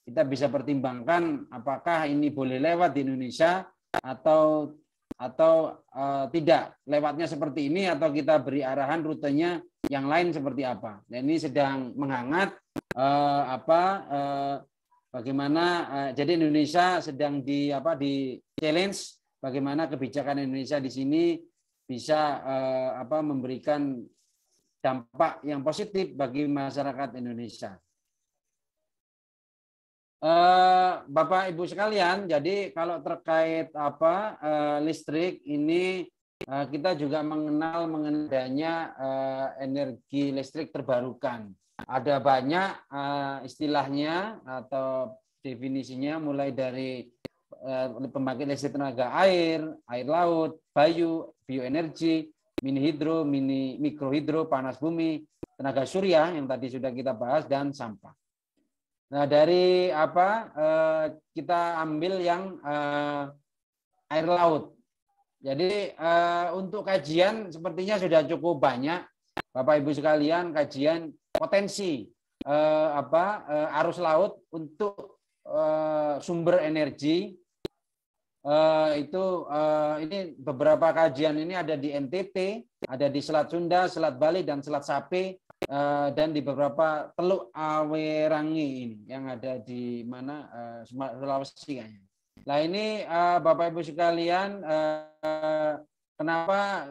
kita bisa pertimbangkan apakah ini boleh lewat di Indonesia atau atau uh, tidak lewatnya seperti ini atau kita beri arahan rutenya yang lain seperti apa. Nah, ini sedang menghangat uh, apa uh, bagaimana uh, jadi Indonesia sedang di apa di challenge bagaimana kebijakan Indonesia di sini bisa uh, apa memberikan dampak yang positif bagi masyarakat Indonesia. Eh, Bapak Ibu sekalian, jadi kalau terkait apa eh, listrik ini eh, kita juga mengenal mengenainya energi listrik terbarukan. Ada banyak istilahnya atau definisinya mulai dari pembangkit listrik tenaga air, air laut, bayu, bioenergi, mini hidro, mini mikrohidro, panas bumi, tenaga surya yang tadi sudah kita bahas dan sampah. Nah, dari apa eh, kita ambil yang eh, air laut. Jadi eh, untuk kajian sepertinya sudah cukup banyak Bapak Ibu sekalian kajian potensi apa arus laut untuk sumber energi itu ini beberapa kajian ini ada di NTT, ada di Selat Sunda, Selat Bali dan Selat Sape Eh, dan di beberapa Teluk Awerangi ini yang ada di mana uh, Sulawesi kayaknya. Nah ini uh, Bapak Ibu sekalian, uh, kenapa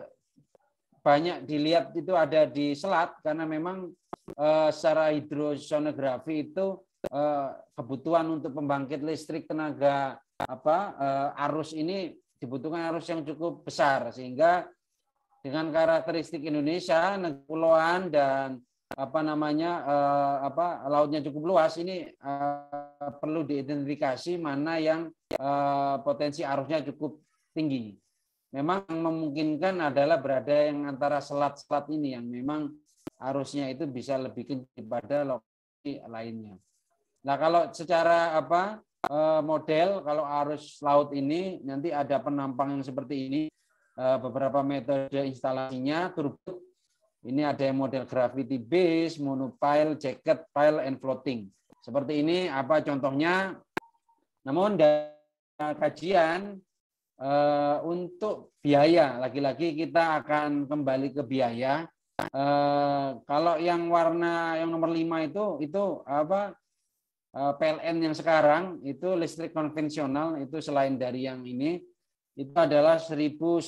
banyak dilihat itu ada di selat karena memang uh, secara hidrosonografi itu uh, kebutuhan untuk pembangkit listrik tenaga apa uh, arus ini dibutuhkan arus yang cukup besar sehingga dengan karakteristik Indonesia kepulauan dan apa namanya eh, apa lautnya cukup luas ini eh, perlu diidentifikasi mana yang eh, potensi arusnya cukup tinggi. Memang yang memungkinkan adalah berada yang antara selat-selat ini yang memang arusnya itu bisa lebih kencang daripada lokasi lainnya. Nah kalau secara apa eh, model kalau arus laut ini nanti ada penampang yang seperti ini Eh, beberapa metode instalasinya turbo ini ada yang model gravity base, monopile, jacket, pile, and floating. Seperti ini apa contohnya. Namun dari kajian eh, untuk biaya, lagi-lagi kita akan kembali ke biaya. Eh, kalau yang warna yang nomor 5 itu itu apa PLN yang sekarang itu listrik konvensional itu selain dari yang ini itu adalah 1163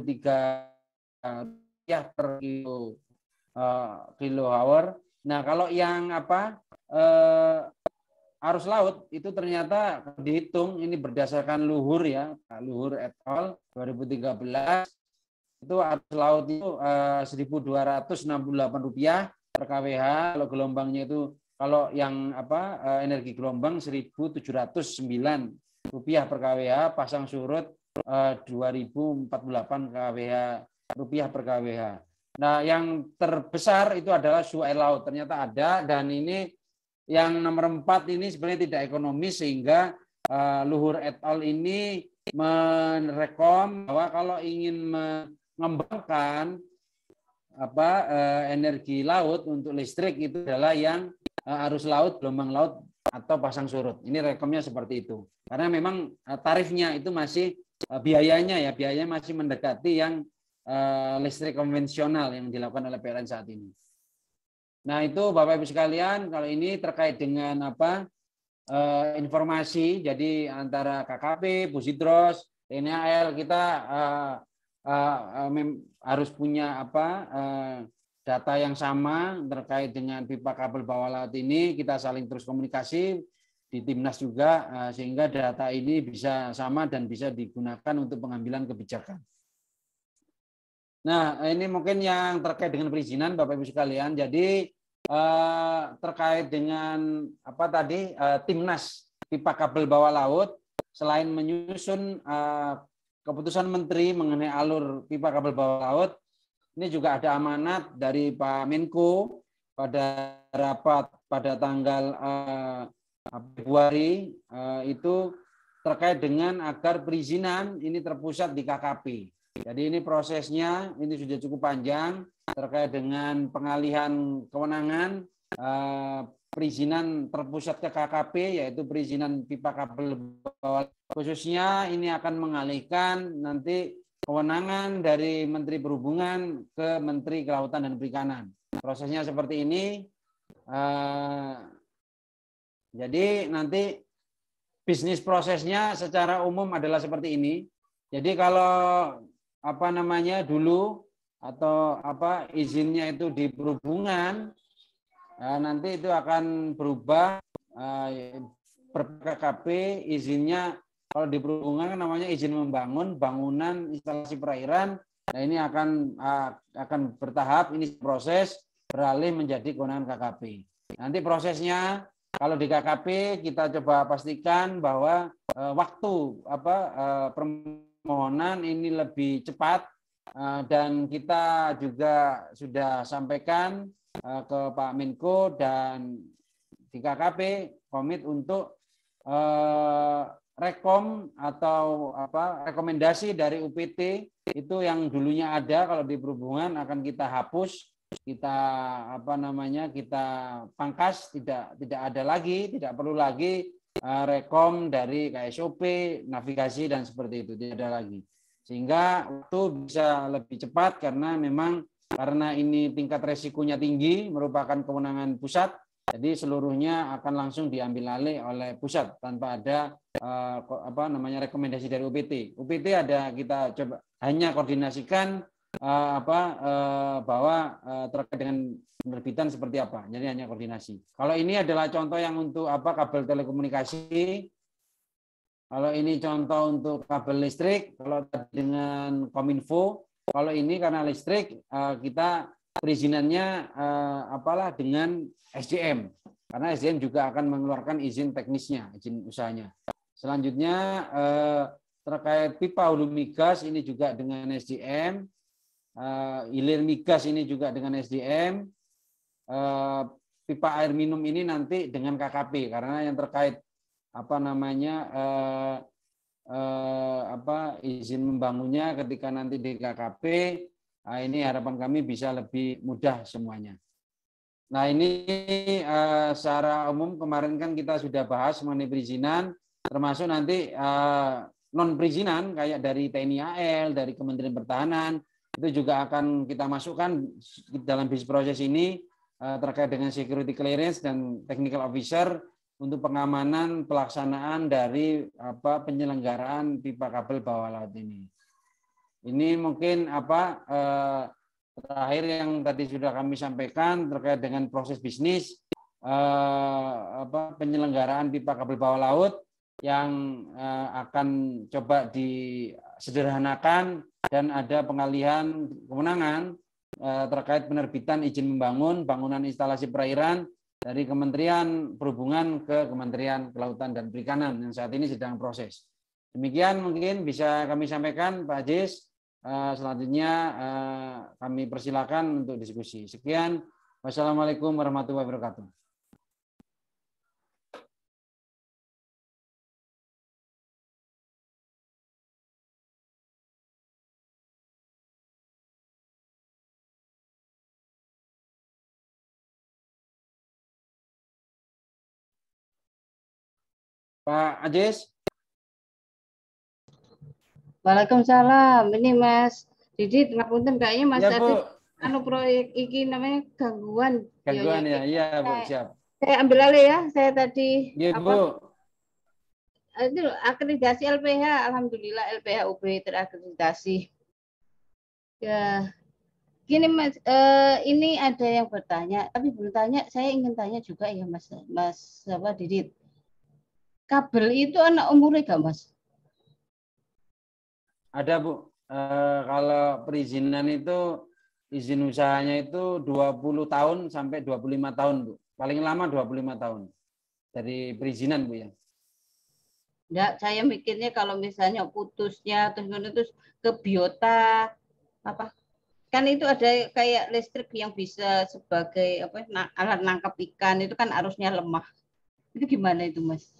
eh, rupiah per kilo uh, kilo hour. Nah, kalau yang apa uh, arus laut itu ternyata dihitung ini berdasarkan luhur ya, luhur et al 2013 itu arus laut itu uh, 1268 rupiah per kWh kalau gelombangnya itu kalau yang apa energi gelombang 1709 rupiah per kWh pasang surut 2.048 eh, kWh rupiah per kWh. Nah, yang terbesar itu adalah suai laut. Ternyata ada dan ini yang nomor empat ini sebenarnya tidak ekonomis sehingga uh, Luhur et al ini merekom bahwa kalau ingin mengembangkan apa uh, energi laut untuk listrik itu adalah yang uh, arus laut, gelombang laut atau pasang surut. Ini rekomnya seperti itu. Karena memang eh, tarifnya itu masih eh, biayanya ya, biayanya masih mendekati yang eh, listrik konvensional yang dilakukan oleh PLN saat ini. Nah, itu Bapak Ibu sekalian, kalau ini terkait dengan apa? informasi jadi antara KKP, Busidros, AL kita uh, uh, harus punya apa? data yang sama terkait dengan pipa kabel bawah laut ini kita saling terus komunikasi di timnas juga eh, sehingga data ini bisa sama dan bisa digunakan untuk pengambilan kebijakan. Nah, ini mungkin yang terkait dengan perizinan Bapak Ibu sekalian. Jadi eh, terkait dengan apa tadi eh, timnas pipa kabel bawah laut selain menyusun keputusan menteri mengenai alur pipa kabel bawah laut ini juga ada amanat dari Pak Menko pada rapat pada tanggal uh, Februari uh, itu terkait dengan agar perizinan ini terpusat di KKP. Jadi ini prosesnya ini sudah cukup panjang terkait dengan pengalihan kewenangan uh, perizinan terpusat ke KKP yaitu perizinan pipa kabel bawah khususnya ini akan mengalihkan nanti kewenangan dari Menteri Perhubungan ke Menteri Kelautan dan Perikanan. Prosesnya seperti ini. Eh, jadi nanti bisnis prosesnya secara umum adalah seperti ini. Jadi kalau apa namanya dulu atau apa izinnya itu di perhubungan, eh, nanti itu akan berubah eh, per KKP izinnya kalau di perhubungan kan namanya izin membangun bangunan instalasi perairan. Nah ini akan akan bertahap, ini proses beralih menjadi kewenangan KKP. Nanti prosesnya kalau di KKP kita coba pastikan bahwa e, waktu apa e, permohonan ini lebih cepat e, dan kita juga sudah sampaikan ke Pak Menko dan di KKP komit untuk rekom atau apa rekomendasi dari UPT itu yang dulunya ada kalau di perhubungan akan kita hapus kita apa namanya kita pangkas tidak tidak ada lagi tidak perlu lagi uh, rekom dari KSOP navigasi dan seperti itu tidak ada lagi sehingga waktu bisa lebih cepat karena memang karena ini tingkat resikonya tinggi merupakan kewenangan pusat jadi seluruhnya akan langsung diambil alih oleh pusat tanpa ada uh, apa namanya rekomendasi dari UPT. UPT ada kita coba hanya koordinasikan uh, apa uh, bahwa uh, terkait dengan penerbitan seperti apa. Jadi hanya koordinasi. Kalau ini adalah contoh yang untuk apa kabel telekomunikasi. Kalau ini contoh untuk kabel listrik, kalau dengan Kominfo, kalau ini karena listrik kita perizinannya uh, apalah dengan SDM karena SDM juga akan mengeluarkan izin teknisnya, izin usahanya. Selanjutnya uh, terkait pipa hulu migas ini juga dengan SDM, uh, eh, ilir migas ini juga dengan SDM, uh, pipa air minum ini nanti dengan KKP karena yang terkait apa namanya uh, uh, apa izin membangunnya ketika nanti di KKP Nah, ini harapan kami bisa lebih mudah semuanya. Nah ini uh, secara umum kemarin kan kita sudah bahas mengenai perizinan, termasuk nanti uh, eh, non perizinan kayak dari TNI AL, dari Kementerian Pertahanan itu juga akan kita masukkan dalam bisnis proses ini uh, terkait dengan security clearance dan technical officer untuk pengamanan pelaksanaan dari apa penyelenggaraan pipa kabel bawah laut ini. Ini mungkin apa eh, terakhir yang tadi sudah kami sampaikan terkait dengan proses bisnis eh, apa penyelenggaraan pipa kabel bawah laut yang eh, akan coba disederhanakan dan ada pengalihan kewenangan eh, terkait penerbitan izin membangun bangunan instalasi perairan dari Kementerian Perhubungan ke Kementerian Kelautan dan Perikanan yang saat ini sedang proses. Demikian mungkin bisa kami sampaikan Pak Ajis. Eh, selanjutnya eh, kami persilakan untuk diskusi. Sekian. Wassalamualaikum warahmatullahi wabarakatuh. Pak Ajis. Waalaikumsalam. Ini Mas Didit, ngapunten kayaknya Mas ya, Adit anu proyek iki namanya gangguan. Gangguan ya, ya, ya. iya ya, Bu, siap. Saya ambil alih ya, saya tadi ya, apa, Bu. Eh, itu akreditasi LPH, alhamdulillah LPH UB terakreditasi. Ya, gini mas eh, ini ada yang bertanya tapi belum tanya saya ingin tanya juga ya mas mas apa Didit kabel itu anak umurnya gak mas ada Bu. e, kalau perizinan itu izin usahanya itu 20 tahun sampai 25 tahun, Bu. Paling lama 25 tahun dari perizinan, Bu ya. Enggak, saya mikirnya kalau misalnya putusnya terus terus ke biota apa kan itu ada kayak listrik yang bisa sebagai apa alat nangkap ikan itu kan arusnya lemah. Itu gimana itu, Mas?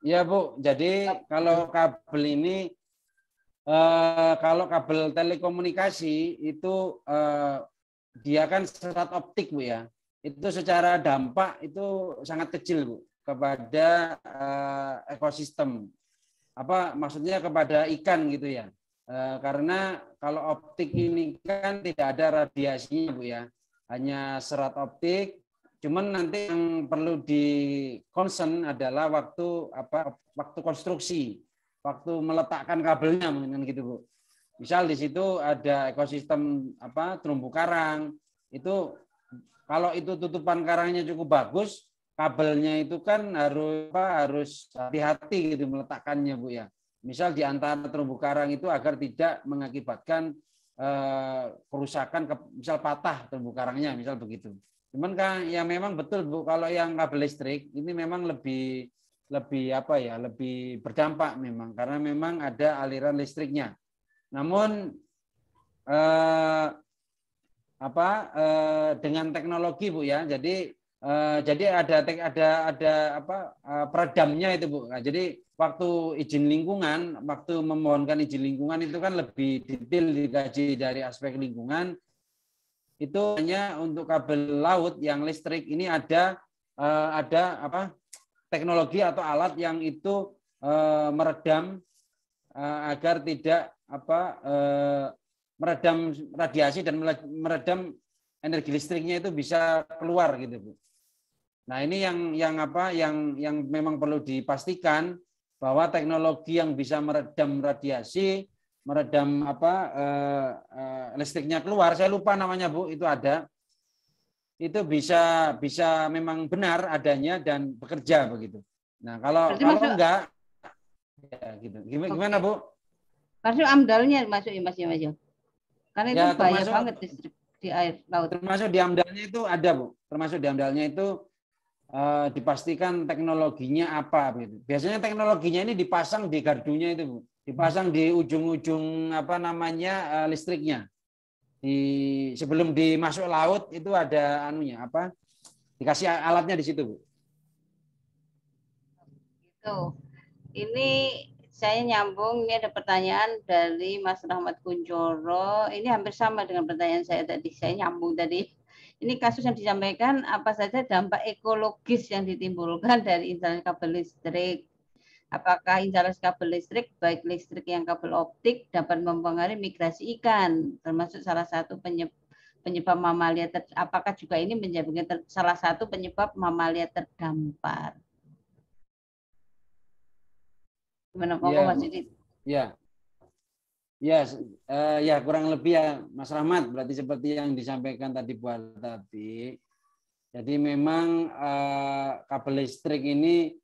Ya Bu, jadi kalau kabel ini eh, kalau kabel telekomunikasi itu eh, dia kan serat optik Bu ya. Itu secara dampak itu sangat kecil Bu kepada eh, ekosistem. Apa maksudnya kepada ikan gitu ya. karena kalau optik ini kan tidak ada radiasinya Bu ya. Hanya serat optik Cuman nanti yang perlu di concern adalah waktu apa waktu konstruksi, waktu meletakkan kabelnya mungkin gitu Bu. Misal di situ ada ekosistem apa terumbu karang, itu kalau itu tutupan karangnya cukup bagus, kabelnya itu kan harus apa, harus hati-hati gitu meletakkannya Bu ya. Misal di antara terumbu karang itu agar tidak mengakibatkan eh, kerusakan, misal patah terumbu karangnya, misal begitu. Cuman kan ya memang betul Bu kalau yang kabel listrik ini memang lebih lebih apa ya, lebih berdampak memang karena memang ada aliran listriknya. Namun eh, apa eh, dengan teknologi Bu ya. Jadi eh, jadi ada ada ada apa eh, peredamnya itu Bu. Nah, jadi waktu izin lingkungan, waktu memohonkan izin lingkungan itu kan lebih detail dikaji dari aspek lingkungan itu hanya untuk kabel laut yang listrik ini ada eh, ada apa teknologi atau alat yang itu eh, meredam eh, agar tidak apa meredam radiasi dan meredam energi listriknya itu bisa keluar gitu bu. Nah ini yang yang apa yang yang memang perlu dipastikan bahwa teknologi yang bisa meredam radiasi meredam apa eh, eh, listriknya keluar saya lupa namanya bu itu ada itu bisa bisa memang benar adanya dan bekerja begitu nah kalau Berarti kalau masuk, enggak ya gitu gimana, gimana bu masuk amdalnya masuk ya mas ya mas ya. karena itu ya, banyak termasuk, banget listrik di air laut termasuk di amdalnya itu ada bu termasuk di amdalnya itu eh, dipastikan teknologinya apa gitu biasanya teknologinya ini dipasang di gardunya itu bu dipasang di ujung-ujung apa namanya eh, listriknya di sebelum dimasuk laut itu ada anunya apa dikasih alatnya di situ bu itu ini saya nyambung ini ada pertanyaan dari Mas Rahmat Kunjoro ini hampir sama dengan pertanyaan saya tadi saya nyambung tadi ini kasus yang disampaikan apa saja dampak ekologis yang ditimbulkan dari instalasi kabel listrik Apakah instalasi kabel listrik, baik listrik yang kabel optik, dapat mempengaruhi migrasi ikan, termasuk salah satu penyebab penyebab mamalia ter, apakah juga ini menjadi salah satu penyebab mamalia terdampar? Gimana Pak ya, Mas Ya. Ya, uh, ya kurang lebih ya Mas Rahmat berarti seperti yang disampaikan tadi buat tadi. Jadi memang uh, kabel listrik ini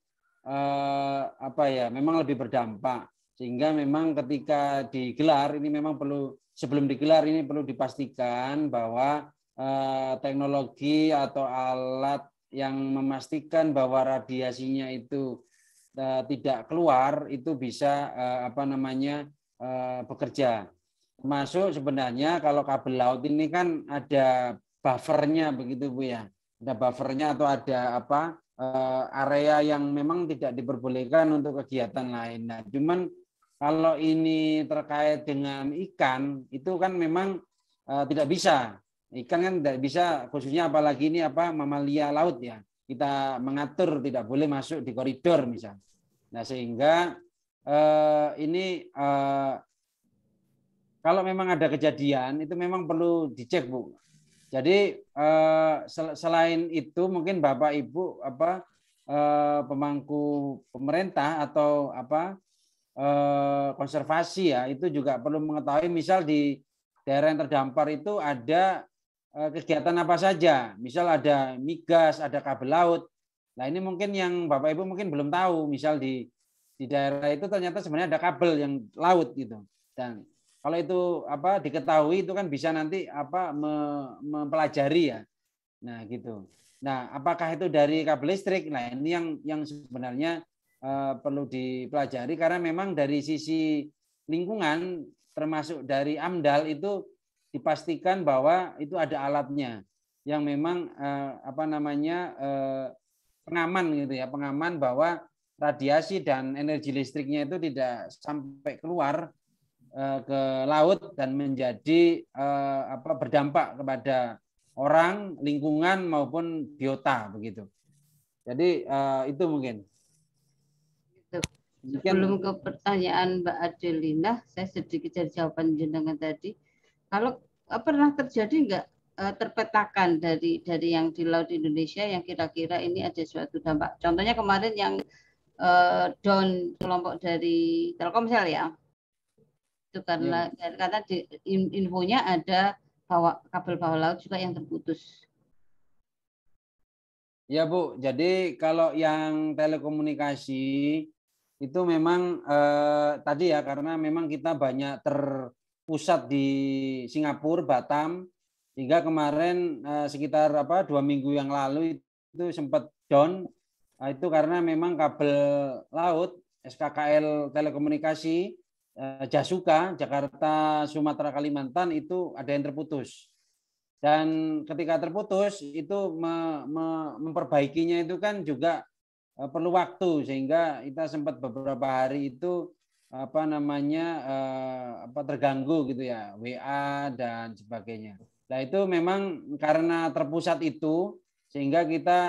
eh, apa ya memang lebih berdampak sehingga memang ketika digelar ini memang perlu sebelum digelar ini perlu dipastikan bahwa eh, teknologi atau alat yang memastikan bahwa radiasinya itu eh, tidak keluar itu bisa eh, apa namanya eh, bekerja masuk sebenarnya kalau kabel laut ini kan ada buffernya begitu bu ya ada buffernya atau ada apa Eh, area yang memang tidak diperbolehkan untuk kegiatan lain. Nah, cuman kalau ini terkait dengan ikan, itu kan memang eh, tidak bisa. Ikan kan tidak bisa, khususnya apalagi ini apa mamalia laut ya. Kita mengatur tidak boleh masuk di koridor misal. Nah, sehingga uh, ini uh, kalau memang ada kejadian itu memang perlu dicek bu jadi eh, selain itu mungkin Bapak Ibu apa eh, pemangku pemerintah atau apa eh, konservasi ya itu juga perlu mengetahui misal di daerah yang terdampar itu ada kegiatan apa saja. Misal ada migas, ada kabel laut. Nah ini mungkin yang Bapak Ibu mungkin belum tahu. Misal di di daerah itu ternyata sebenarnya ada kabel yang laut gitu dan kalau itu apa diketahui itu kan bisa nanti apa mempelajari ya. Nah, gitu. Nah, apakah itu dari kabel listrik? Nah, ini yang yang sebenarnya uh, perlu dipelajari karena memang dari sisi lingkungan termasuk dari AMDAL itu dipastikan bahwa itu ada alatnya yang memang uh, apa namanya uh, pengaman gitu ya, pengaman bahwa radiasi dan energi listriknya itu tidak sampai keluar Eh, ke laut dan menjadi eh, apa berdampak kepada orang, lingkungan maupun biota begitu. Jadi eh, itu gitu. mungkin. Sebelum ke pertanyaan Mbak Adelina, saya sedikit dari jawaban jenengan tadi. Kalau pernah terjadi nggak terpetakan dari dari yang di laut Indonesia yang kira-kira ini ada suatu dampak. Contohnya kemarin yang uh, down kelompok dari Telkomsel ya, itu karena yeah. karena di, infonya ada bawa kabel bawah laut juga yang terputus. Ya Bu, jadi kalau yang telekomunikasi itu memang eh, tadi ya karena memang kita banyak terpusat di Singapura, Batam, hingga kemarin eh, sekitar apa dua minggu yang lalu itu sempat down nah, itu karena memang kabel laut SKKL telekomunikasi Eh, Jasuka, Jakarta, Sumatera, Kalimantan itu ada yang terputus. Dan ketika terputus itu memperbaikinya itu kan juga eh, perlu waktu sehingga kita sempat beberapa hari itu apa namanya eh, apa terganggu gitu ya WA dan sebagainya. Nah itu memang karena terpusat itu sehingga kita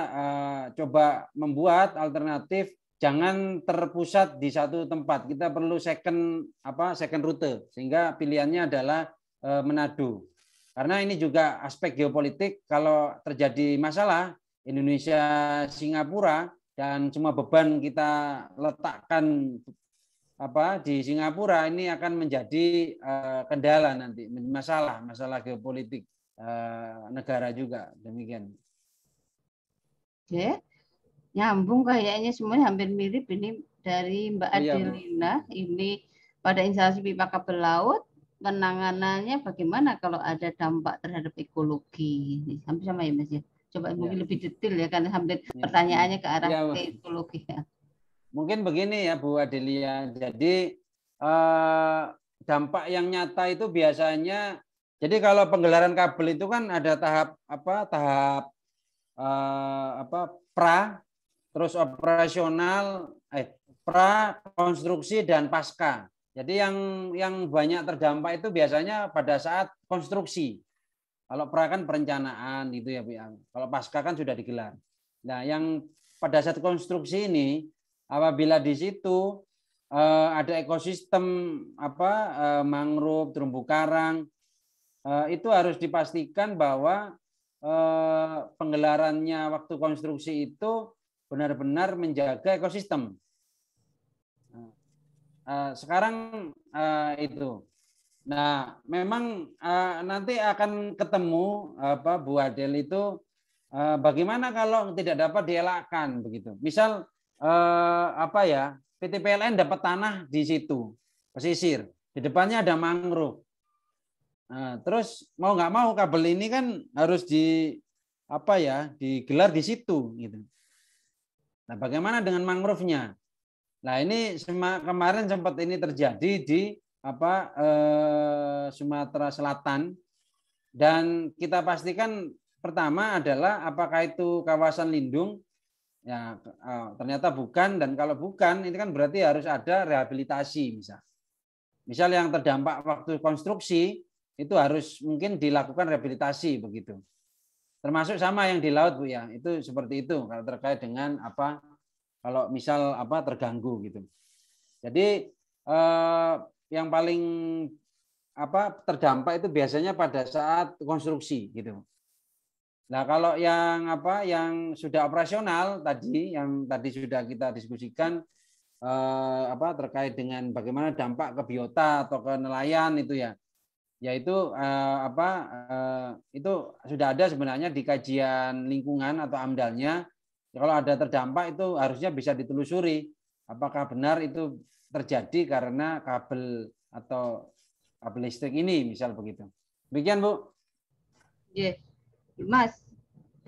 coba membuat alternatif jangan terpusat di satu tempat. Kita perlu second apa second rute sehingga pilihannya adalah e, Manado. Karena ini juga aspek geopolitik kalau terjadi masalah Indonesia Singapura dan semua beban kita letakkan apa di Singapura ini akan menjadi e, kendala nanti masalah masalah geopolitik e, negara juga demikian. Oke. Ya nyambung kayaknya semuanya hampir mirip ini dari iya, Mbak Adelina ini pada instalasi pipa kabel laut penanganannya bagaimana kalau ada dampak terhadap ekologi hampir sama ya Mas ya coba ya. mungkin lebih detail ya karena hampir ya. pertanyaannya ke arah ya. ekologi ya mungkin begini ya Bu Adelia jadi eh, dampak yang nyata itu biasanya jadi kalau penggelaran kabel itu kan ada tahap apa tahap eh, apa pra terus operasional eh pra konstruksi dan pasca. Jadi yang yang banyak terdampak itu biasanya pada saat konstruksi. Kalau pra kan perencanaan itu ya Bu. Ya. Kalau pasca kan sudah digelar. Nah, yang pada saat konstruksi ini apabila di situ eh, ada ekosistem apa eh, mangrove, terumbu karang eh, itu harus dipastikan bahwa eh, penggelarannya waktu konstruksi itu benar-benar menjaga ekosistem. Nah, eh, sekarang eh, itu. Nah, memang eh, nanti akan ketemu apa Bu Adel itu bagaimana kalau tidak dapat dielakkan begitu. Misal apa ya PT PLN dapat tanah di situ pesisir, di depannya ada mangrove. Nah, terus mau nggak mau kabel ini kan harus di apa ya digelar di situ gitu. Nah, bagaimana dengan mangrove-nya? Nah, ini kemarin sempat ini terjadi di apa eh, Sumatera Selatan dan kita pastikan pertama adalah apakah itu kawasan lindung ya eh, ternyata bukan dan kalau bukan ini kan berarti harus ada rehabilitasi misal misal yang terdampak waktu konstruksi itu harus mungkin dilakukan rehabilitasi begitu Termasuk sama yang di laut Bu ya. Itu seperti itu kalau terkait dengan apa kalau misal apa terganggu gitu. Jadi eh, yang paling apa terdampak itu biasanya pada saat konstruksi gitu. Nah, kalau yang apa yang sudah operasional tadi yang tadi sudah kita diskusikan eh, apa terkait dengan bagaimana dampak ke biota atau ke nelayan itu ya yaitu uh, eh, apa uh, itu sudah ada sebenarnya di kajian lingkungan atau amdalnya kalau ada terdampak itu harusnya bisa ditelusuri apakah benar itu terjadi karena kabel atau kabel listrik ini misal begitu demikian bu ya mas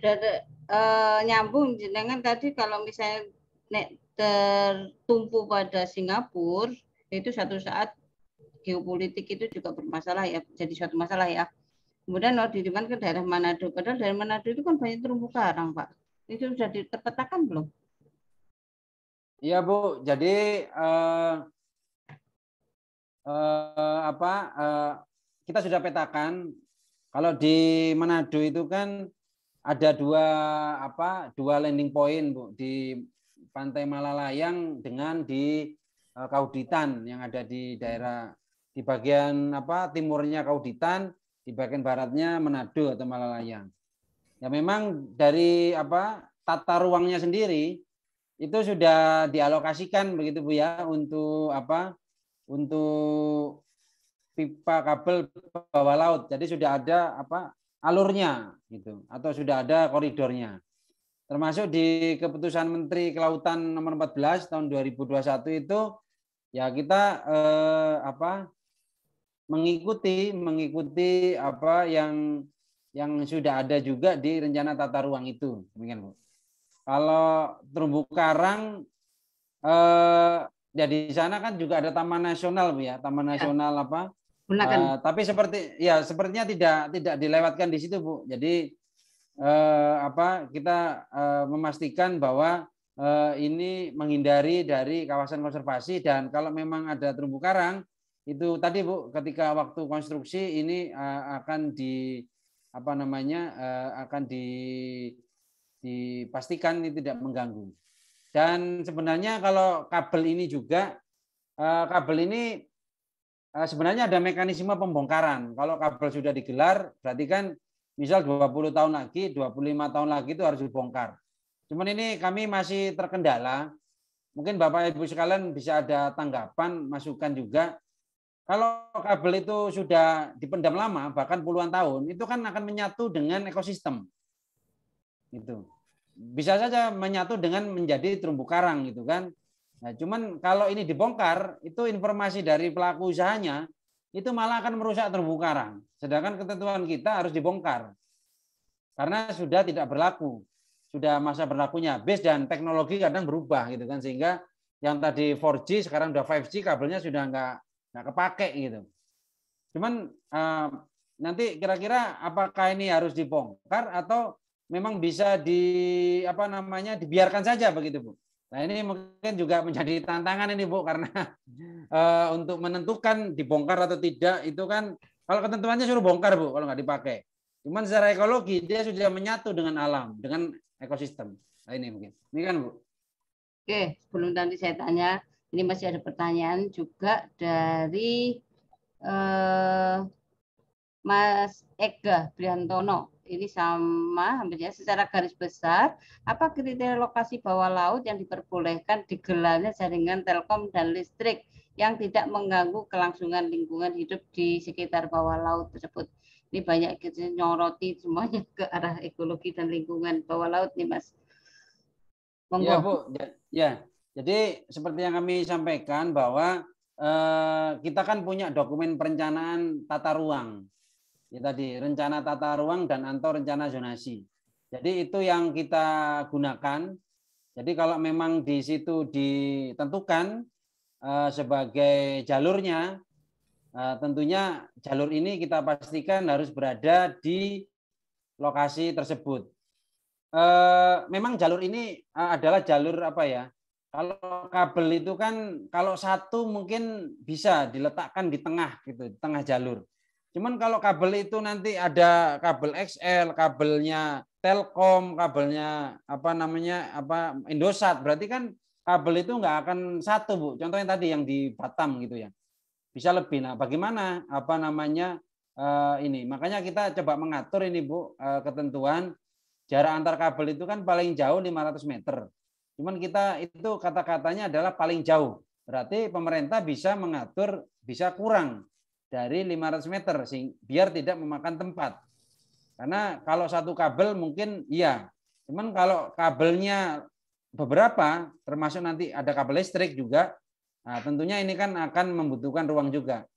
berada, uh, eh, nyambung jenengan tadi kalau misalnya nek tertumpu pada Singapura itu satu saat geopolitik itu juga bermasalah ya, jadi suatu masalah ya. Kemudian kalau diriman ke daerah Manado, padahal daerah Manado itu kan banyak terumbu karang, Pak. Itu sudah terpetakan belum? Iya, Bu. Jadi eh, eh, apa eh, kita sudah petakan kalau di Manado itu kan ada dua apa dua landing point bu di Pantai Malalayang dengan di eh, Kauditan yang ada di daerah di bagian apa timurnya Kauditan, di bagian baratnya Manado atau Malalayang. Ya memang dari apa tata ruangnya sendiri itu sudah dialokasikan begitu Bu ya untuk apa? Untuk pipa kabel bawah laut. Jadi sudah ada apa? alurnya gitu atau sudah ada koridornya termasuk di keputusan Menteri Kelautan nomor 14 tahun 2021 itu ya kita eh, apa mengikuti mengikuti apa yang yang sudah ada juga di rencana tata ruang itu, demikian Bu. Kalau terumbu karang eh, ya di sana kan juga ada taman nasional Bu ya, taman ya. nasional apa? Eh, tapi seperti ya sepertinya tidak tidak dilewatkan di situ Bu. Jadi eh, apa kita eh, memastikan bahwa eh, ini menghindari dari kawasan konservasi dan kalau memang ada terumbu karang itu tadi Bu ketika waktu konstruksi ini uh, akan di apa namanya uh, akan di dipastikan ini tidak mengganggu. Dan sebenarnya kalau kabel ini juga uh, kabel ini uh, sebenarnya ada mekanisme pembongkaran. Kalau kabel sudah digelar berarti kan misal 20 tahun lagi, 25 tahun lagi itu harus dibongkar. Cuman ini kami masih terkendala. Mungkin Bapak Ibu sekalian bisa ada tanggapan, masukan juga kalau kabel itu sudah dipendam lama, bahkan puluhan tahun, itu kan akan menyatu dengan ekosistem. Itu bisa saja menyatu dengan menjadi terumbu karang gitu kan. Nah, cuman kalau ini dibongkar, itu informasi dari pelaku usahanya itu malah akan merusak terumbu karang. Sedangkan ketentuan kita harus dibongkar karena sudah tidak berlaku, sudah masa berlakunya. Base dan teknologi kadang berubah gitu kan sehingga yang tadi 4G sekarang udah 5G kabelnya sudah enggak nggak kepake gitu. Cuman uh, nanti kira-kira apakah ini harus dibongkar atau memang bisa di apa namanya dibiarkan saja begitu, Bu? Nah, ini mungkin juga menjadi tantangan ini, Bu, karena uh, untuk menentukan dibongkar atau tidak itu kan kalau ketentuannya suruh bongkar, Bu, kalau nggak dipakai. Cuman secara ekologi dia sudah menyatu dengan alam, dengan ekosistem. Nah, ini mungkin. Ini kan, Bu. Oke, sebelum nanti saya tanya, ini masih ada pertanyaan juga dari uh, Mas Ega Briantono. Ini sama hampirnya secara garis besar. Apa kriteria lokasi bawah laut yang diperbolehkan digelarnya jaringan telkom dan listrik yang tidak mengganggu kelangsungan lingkungan hidup di sekitar bawah laut tersebut? Ini banyak kita nyoroti semuanya ke arah ekologi dan lingkungan bawah laut nih Mas. Iya, Monggo. Ya Bu, ya. ya. Jadi seperti yang kami sampaikan bahwa eh, kita kan punya dokumen perencanaan tata ruang. Ya tadi rencana tata ruang dan atau rencana zonasi. Jadi itu yang kita gunakan. Jadi kalau memang di situ ditentukan eh, sebagai jalurnya, eh, tentunya jalur ini kita pastikan harus berada di lokasi tersebut. memang jalur ini adalah jalur apa ya? Kalau kabel itu kan kalau satu mungkin bisa diletakkan di tengah gitu, di tengah jalur. Cuman kalau kabel itu nanti ada kabel XL, kabelnya Telkom, kabelnya apa namanya apa Indosat, berarti kan kabel itu nggak akan satu bu. Contohnya tadi yang di Batam gitu ya, bisa lebih. Nah bagaimana apa namanya uh, ini? Makanya kita coba mengatur ini bu uh, ketentuan jarak antar kabel itu kan paling jauh 500 meter. Cuman kita itu kata-katanya adalah paling jauh. Berarti pemerintah bisa mengatur bisa kurang dari 500 meter sih biar tidak memakan tempat. Karena kalau satu kabel mungkin iya. Cuman kalau kabelnya beberapa termasuk nanti ada kabel listrik juga, nah tentunya ini kan akan membutuhkan ruang juga.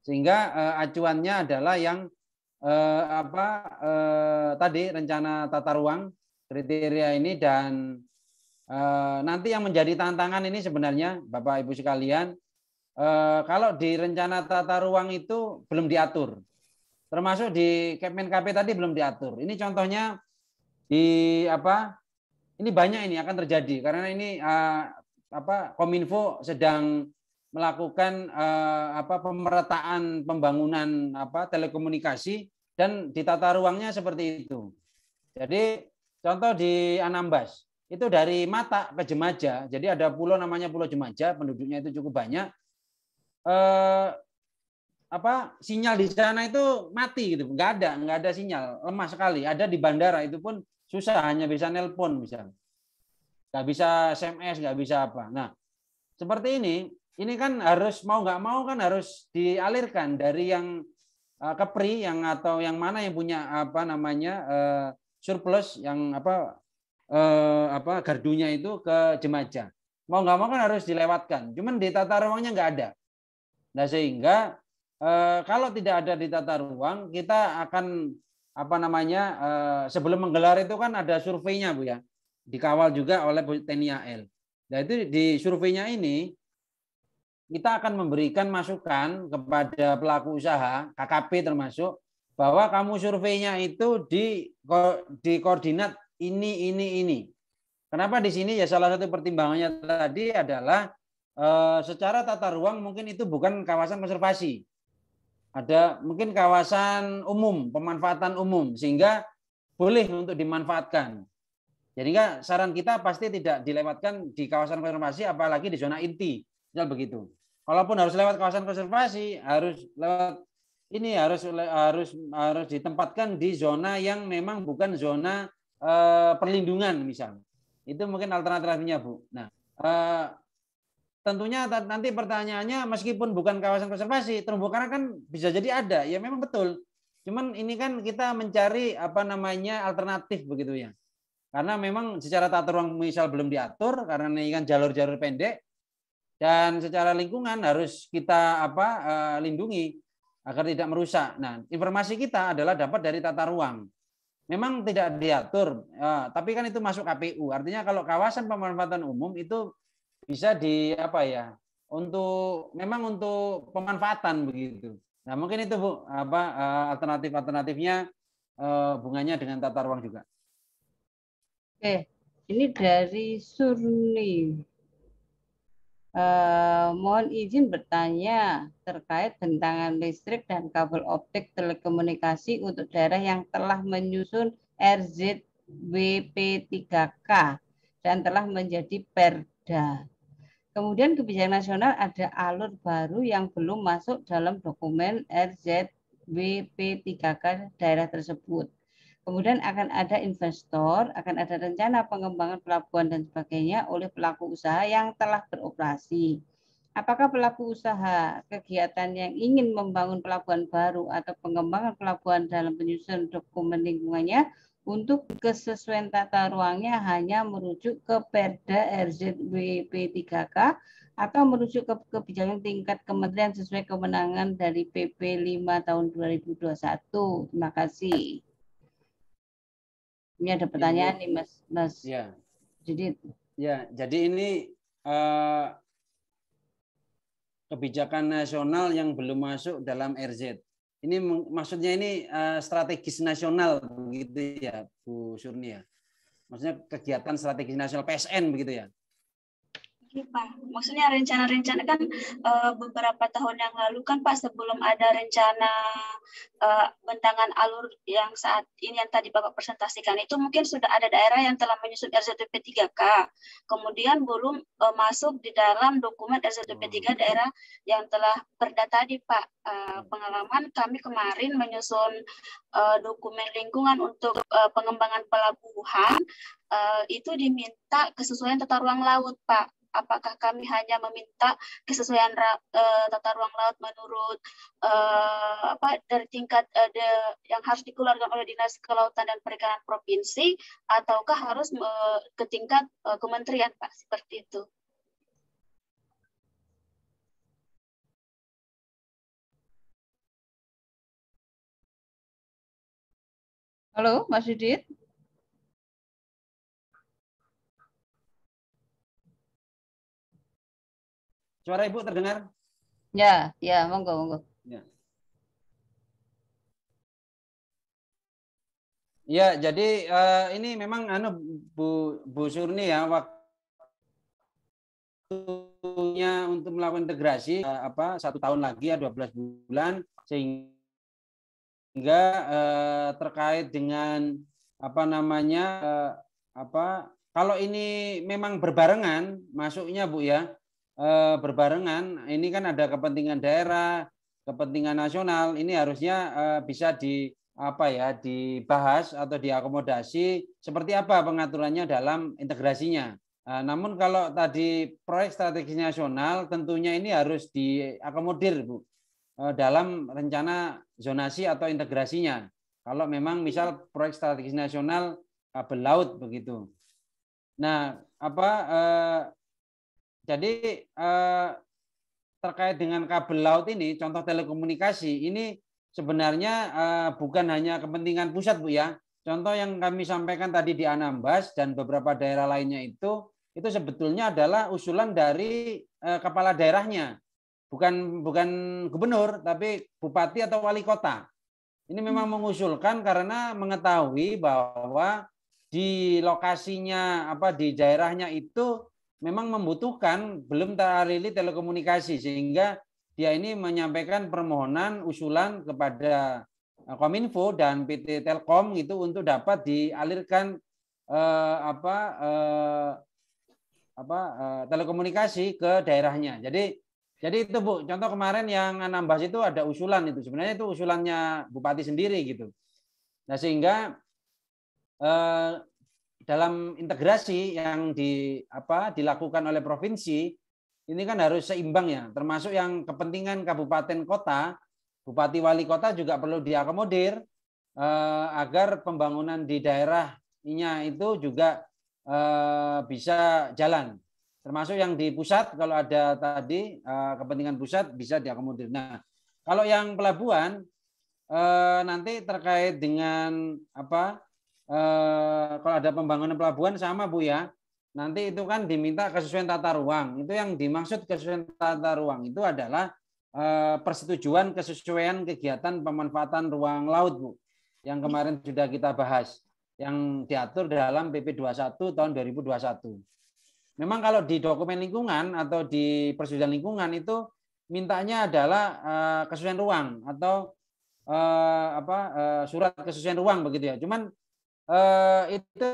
Sehingga eh, acuannya adalah yang eh, apa eh, tadi rencana tata ruang kriteria ini dan Eh, nanti yang menjadi tantangan ini sebenarnya Bapak Ibu sekalian eh, kalau di rencana tata ruang itu belum diatur. Termasuk di KemenKP tadi belum diatur. Ini contohnya di apa? Ini banyak ini akan terjadi karena ini eh, apa Kominfo sedang melakukan apa pemerataan pembangunan apa telekomunikasi dan di tata ruangnya seperti itu. Jadi contoh di Anambas itu dari Mata ke Jemaja. Jadi ada pulau namanya Pulau Jemaja, penduduknya itu cukup banyak. Eh, apa sinyal di sana itu mati gitu, nggak ada, nggak ada sinyal, lemah sekali. Ada di bandara itu pun susah, hanya bisa nelpon misalnya, nggak bisa SMS, nggak bisa apa. Nah, seperti ini, ini kan harus mau nggak mau kan harus dialirkan dari yang eh, kepri yang atau yang mana yang punya apa namanya eh, surplus yang apa eh, apa gardunya itu ke Jemaja. Mau nggak mau kan harus dilewatkan. Cuman di tata ruangnya nggak ada. Nah sehingga eh, kalau tidak ada di tata ruang kita akan apa namanya eh, sebelum menggelar itu kan ada surveinya bu ya dikawal juga oleh TNI AL. Nah itu di surveinya ini kita akan memberikan masukan kepada pelaku usaha KKP termasuk bahwa kamu surveinya itu di di koordinat ini, ini, ini. Kenapa di sini ya salah satu pertimbangannya tadi adalah eh, secara tata ruang mungkin itu bukan kawasan konservasi. Ada mungkin kawasan umum, pemanfaatan umum sehingga boleh untuk dimanfaatkan. Jadi enggak saran kita pasti tidak dilewatkan di kawasan konservasi apalagi di zona inti. Misal begitu. Kalaupun harus lewat kawasan konservasi, harus lewat ini harus harus harus ditempatkan di zona yang memang bukan zona Eh, perlindungan misalnya. Itu mungkin alternatifnya Bu. Nah, eh, tentunya nanti pertanyaannya meskipun bukan kawasan konservasi, terumbu karang kan bisa jadi ada. Ya memang betul. Cuman ini kan kita mencari apa namanya alternatif begitu ya. Karena memang secara tata ruang misal belum diatur karena ini kan jalur-jalur pendek dan secara lingkungan harus kita apa eh, lindungi agar tidak merusak. Nah, informasi kita adalah dapat dari tata ruang. Memang tidak diatur, ya, tapi kan itu masuk KPU. Artinya kalau kawasan pemanfaatan umum itu bisa di apa ya? Untuk memang untuk pemanfaatan begitu. Nah mungkin itu bu apa eh, alternatif alternatifnya eh, bunganya dengan tata ruang juga. Oke, ini dari Surni. Eh, mohon izin bertanya terkait bentangan listrik dan kabel optik telekomunikasi untuk daerah yang telah menyusun RZWP3K dan telah menjadi perda. Kemudian kebijakan nasional ada alur baru yang belum masuk dalam dokumen RZWP3K daerah tersebut. Kemudian akan ada investor, akan ada rencana pengembangan pelabuhan dan sebagainya oleh pelaku usaha yang telah beroperasi. Apakah pelaku usaha kegiatan yang ingin membangun pelabuhan baru atau pengembangan pelabuhan dalam penyusunan dokumen lingkungannya untuk kesesuaian tata ruangnya hanya merujuk ke Perda RZWP 3K atau merujuk ke kebijakan tingkat kementerian sesuai kemenangan dari PP 5 tahun 2021. Terima kasih. Ini ada pertanyaan nih Mas Mas. Ya. Jadi ya, jadi ini uh, kebijakan nasional yang belum masuk dalam RZ. Ini maksudnya ini uh, strategis nasional begitu ya, Bu Surnia. Ya? Maksudnya kegiatan strategis nasional PSN begitu ya. Iya Pak, maksudnya rencana-rencana kan uh, beberapa tahun yang lalu kan Pak sebelum ada rencana uh, bentangan alur yang saat ini yang tadi Bapak presentasikan itu mungkin sudah ada daerah yang telah menyusun RZP 3K, kemudian belum uh, masuk di dalam dokumen RZP 3 hmm. daerah yang telah perda tadi Pak. Uh, pengalaman kami kemarin menyusun uh, dokumen lingkungan untuk uh, pengembangan pelabuhan uh, itu diminta kesesuaian tata ruang laut Pak apakah kami hanya meminta kesesuaian uh, tata ruang laut menurut uh, apa dari tingkat uh, de, yang harus dikeluarkan oleh dinas kelautan dan perikanan provinsi ataukah harus uh, ke tingkat uh, kementerian pak seperti itu Halo, Mas Yudit Suara Ibu terdengar? Ya, ya, monggo, monggo. Ya. Ya, jadi uh, ini memang anu Bu Bu Surni ya waktunya untuk melakukan integrasi uh, apa satu tahun lagi ya 12 bulan sehingga uh, terkait dengan apa namanya uh, apa kalau ini memang berbarengan masuknya Bu ya Eh, berbarengan. Ini kan ada kepentingan daerah, kepentingan nasional. Ini harusnya eh, bisa di apa ya dibahas atau diakomodasi seperti apa pengaturannya dalam integrasinya. Eh, namun kalau tadi proyek strategis nasional tentunya ini harus diakomodir Bu dalam rencana zonasi atau integrasinya. Kalau memang misal proyek strategis nasional kabel laut begitu. Nah, apa jadi eh, terkait dengan kabel laut ini, contoh telekomunikasi ini sebenarnya eh, bukan hanya kepentingan pusat bu ya. Contoh yang kami sampaikan tadi di Anambas dan beberapa daerah lainnya itu itu sebetulnya adalah usulan dari eh, kepala daerahnya, bukan bukan gubernur tapi bupati atau wali kota. Ini memang hmm. mengusulkan karena mengetahui bahwa di lokasinya apa di daerahnya itu memang membutuhkan belum terarili telekomunikasi sehingga dia ini menyampaikan permohonan usulan kepada eh, Kominfo dan PT Telkom itu untuk dapat dialirkan eh, apa eh, apa eh, telekomunikasi ke daerahnya. Jadi jadi itu Bu, contoh kemarin yang nambah itu ada usulan itu. Sebenarnya itu usulannya bupati sendiri gitu. Nah, sehingga eh, dalam integrasi yang di apa dilakukan oleh provinsi ini kan harus seimbang ya termasuk yang kepentingan kabupaten kota bupati wali kota juga perlu diakomodir eh, agar pembangunan di daerahnya itu juga eh, bisa jalan termasuk yang di pusat kalau ada tadi eh, kepentingan pusat bisa diakomodir nah kalau yang pelabuhan eh, nanti terkait dengan apa Eh, kalau ada pembangunan pelabuhan sama Bu ya. Nanti itu kan diminta kesesuaian tata ruang. Itu yang dimaksud kesesuaian tata ruang itu adalah eh, persetujuan kesesuaian kegiatan pemanfaatan ruang laut Bu. Yang kemarin sudah kita bahas yang diatur dalam PP 21 tahun 2021. Memang kalau di dokumen lingkungan atau di persetujuan lingkungan itu mintanya adalah eh, kesesuaian ruang atau apa surat kesesuaian ruang begitu ya. Cuman Eh, itu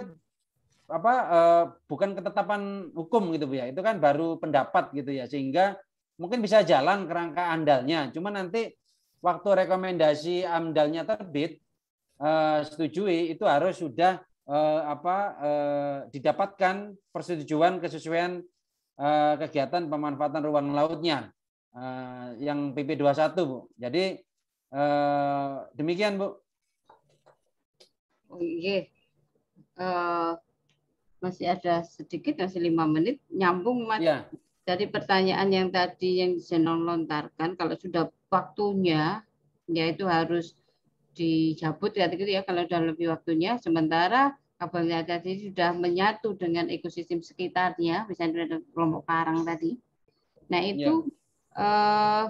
apa uh, bukan ketetapan hukum gitu bu ya itu kan baru pendapat gitu ya sehingga mungkin bisa jalan kerangka andalnya cuma nanti waktu rekomendasi amdalnya terbit uh, setujui itu harus sudah uh, apa uh, didapatkan persetujuan kesesuaian uh, kegiatan pemanfaatan ruang lautnya uh, yang PP 21 bu jadi uh, demikian bu Oh iya. Uh, masih ada sedikit masih lima menit nyambung mas Yeah. dari pertanyaan yang tadi yang Zenon lontarkan kalau sudah waktunya ya itu harus dicabut ya gitu ya kalau sudah lebih waktunya sementara kabelnya tadi sudah menyatu dengan ekosistem sekitarnya misalnya ada kelompok karang tadi nah iya. itu ya. uh,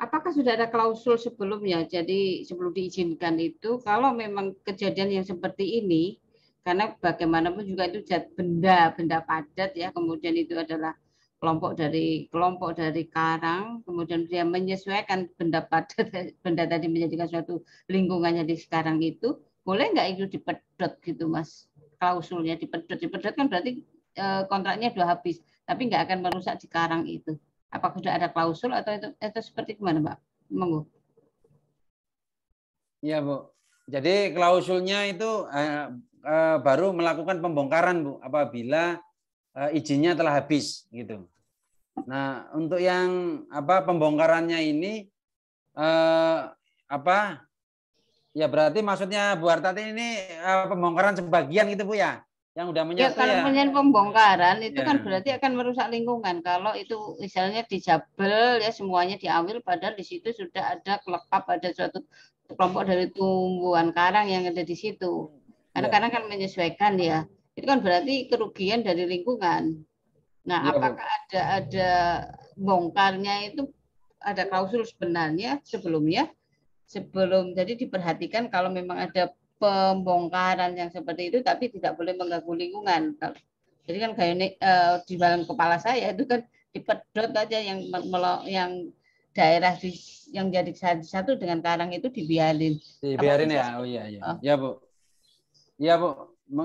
apakah sudah ada klausul sebelumnya? Jadi sebelum diizinkan itu, kalau memang kejadian yang seperti ini, karena bagaimanapun juga itu zat benda, benda padat ya, kemudian itu adalah kelompok dari kelompok dari karang, kemudian dia menyesuaikan benda padat, benda tadi menjadikan suatu lingkungannya di sekarang itu, boleh nggak itu dipedot gitu mas? Klausulnya dipedot, dipedot kan berarti eh, kontraknya sudah habis, tapi nggak akan merusak di karang itu. Apakah sudah ada klausul atau itu itu seperti gimana, Pak? Monggo. Iya, Bu. Jadi klausulnya itu eh, eh, baru melakukan pembongkaran, Bu, apabila eh, izinnya telah habis gitu. Nah, untuk yang apa pembongkarannya ini apa ya berarti maksudnya Bu Hartati ini pembongkaran sebagian gitu Bu ya? yang udah ya, menyatu ya. Kalau ya. menyen pembongkaran itu ya. kan berarti akan merusak lingkungan. Kalau itu misalnya dijabel ya semuanya diambil padahal di situ sudah ada kelekap ada suatu kelompok dari tumbuhan karang yang ada di situ. Karena ya. karena kan menyesuaikan ya. Itu kan berarti kerugian dari lingkungan. Nah, ya, apakah ada ada bongkarnya itu ada klausul sebenarnya sebelumnya sebelum jadi diperhatikan kalau memang ada pembongkaran yang seperti itu tapi tidak boleh mengganggu lingkungan. Jadi kan kayak ini eh, di dalam kepala saya itu kan dipedot aja yang yang daerah di, yang jadi satu dengan karang itu dibiarin. Dibiarin ya, oh iya iya. Oh. Ya bu, iya bu.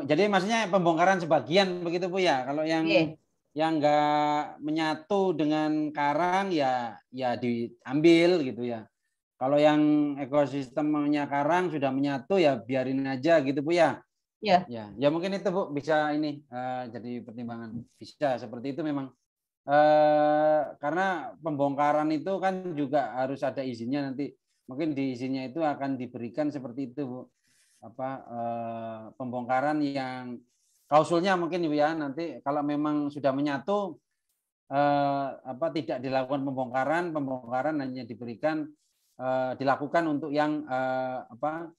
Jadi maksudnya pembongkaran sebagian begitu bu ya. Kalau yang yeah. yang nggak menyatu dengan karang ya ya diambil gitu ya. Kalau yang ekosistemnya karang sudah menyatu ya biarin aja gitu Bu ya. Ya. Ya, ya mungkin itu Bu bisa ini uh, jadi pertimbangan. Bisa seperti itu memang. Uh, karena pembongkaran itu kan juga harus ada izinnya nanti. Mungkin di izinnya itu akan diberikan seperti itu Bu. Apa uh, pembongkaran yang klausulnya mungkin Bu ya nanti kalau memang sudah menyatu Uh, apa tidak dilakukan pembongkaran, pembongkaran hanya diberikan Eh, dilakukan untuk yang eh, apa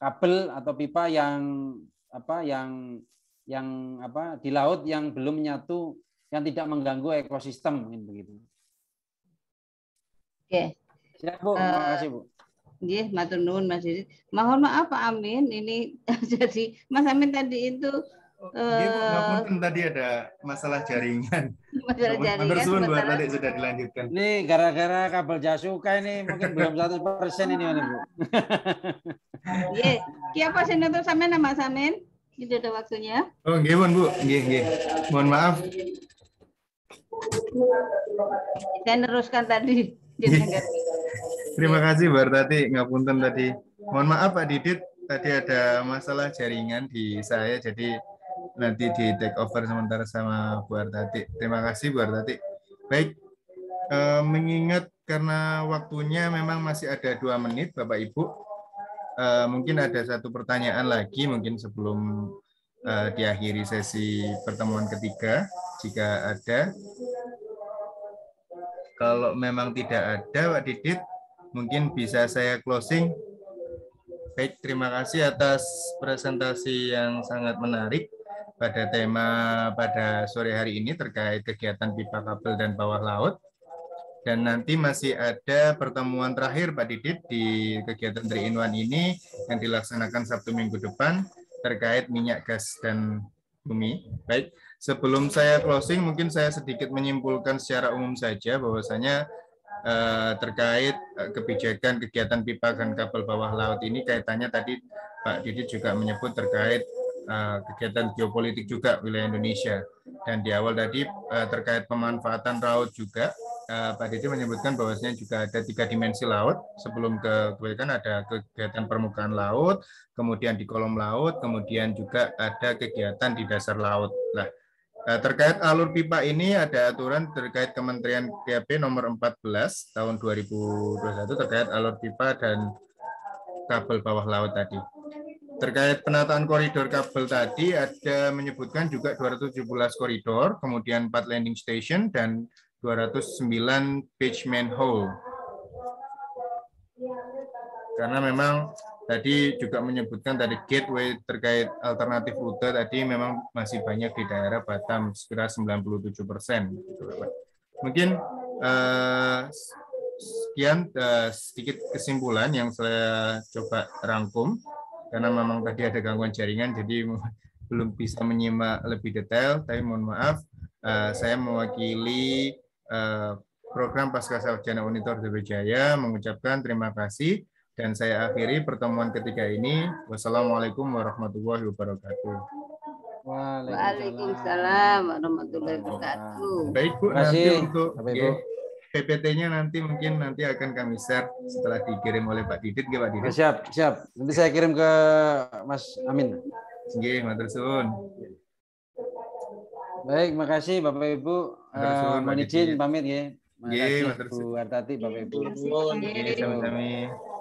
kabel atau pipa yang apa yang yang apa di laut yang belum menyatu yang tidak mengganggu ekosistem mungkin begitu. Oke. Okay. Siap Bu, terima eh, kasih Bu. Nggih, matur nuwun Mas Didi. Mohon maaf Pak Amin, ini jadi Mas Amin tadi itu oh, eh uh, tadi ada masalah jaringan. Matur jadi Matur sudah dilanjutkan. Ini gara-gara kabel jasuka ini mungkin belum 100% persen ini Bu. Iya, siapa apa sih nonton Samen? nama Samin? Ini gitu ada waktunya. Oh, nggih, Bu. Nggih, nggih. Mohon maaf. Saya neruskan tadi. Iya. Terima kasih nggak ngapunten tadi. Mohon maaf Pak Didit, tadi ada masalah jaringan di saya jadi nanti di iya. take over sementara sama Bu Artati. Terima kasih Bu Artati. Baik, eh, mengingat karena waktunya memang masih ada dua menit Bapak Ibu, eh, mungkin ada satu pertanyaan lagi mungkin sebelum eh, diakhiri sesi pertemuan ketiga, jika ada. Kalau memang tidak ada Pak Didit, mungkin bisa saya closing. Baik, terima kasih atas presentasi yang sangat menarik pada tema pada sore hari ini terkait kegiatan pipa kabel dan bawah laut. Dan nanti masih ada pertemuan terakhir Pak Didit di kegiatan 3 in 1 ini yang dilaksanakan Sabtu minggu depan terkait minyak gas dan bumi. Baik, sebelum saya closing mungkin saya sedikit menyimpulkan secara umum saja bahwasanya eh, terkait eh, kebijakan kegiatan pipa dan kabel bawah laut ini kaitannya tadi Pak Didit juga menyebut terkait Eh, kegiatan geopolitik juga wilayah Indonesia. Dan di awal tadi eh, terkait pemanfaatan laut juga, eh, Pak Didi menyebutkan bahwasanya juga ada tiga dimensi laut. Sebelum ke kan ada kegiatan permukaan laut, kemudian di kolom laut, kemudian juga ada kegiatan di dasar laut. Nah, terkait alur pipa ini ada aturan terkait Kementerian KP nomor 14 tahun 2021 terkait alur pipa dan kabel bawah laut tadi. Terkait penataan koridor kabel tadi ada menyebutkan juga 217 koridor, kemudian 4 landing station dan 209 beach manhole. Karena memang tadi juga menyebutkan tadi gateway terkait alternatif rute tadi memang masih banyak di daerah Batam sekitar 97 persen. Mungkin eh, sekian eh, sedikit kesimpulan yang saya coba rangkum karena memang tadi ada gangguan jaringan jadi belum bisa menyimak lebih detail tapi mohon maaf uh, saya mewakili uh, program Pasca Sarjana Unitor Jaya mengucapkan terima kasih dan saya akhiri pertemuan ketiga ini. Wassalamualaikum warahmatullahi wabarakatuh. Waalaikumsalam warahmatullahi wabarakatuh. Baik Bu, nanti untuk PPT-nya nanti mungkin nanti akan kami share setelah dikirim oleh Pak Didit, ya Pak Didit. Siap, siap. Nanti saya kirim ke Mas Amin. Oke, Mas Baik, makasih Bapak Ibu. Eh, mohon izin pamit ya. kasih Bu Artati, Bapak Ibu. Terima sama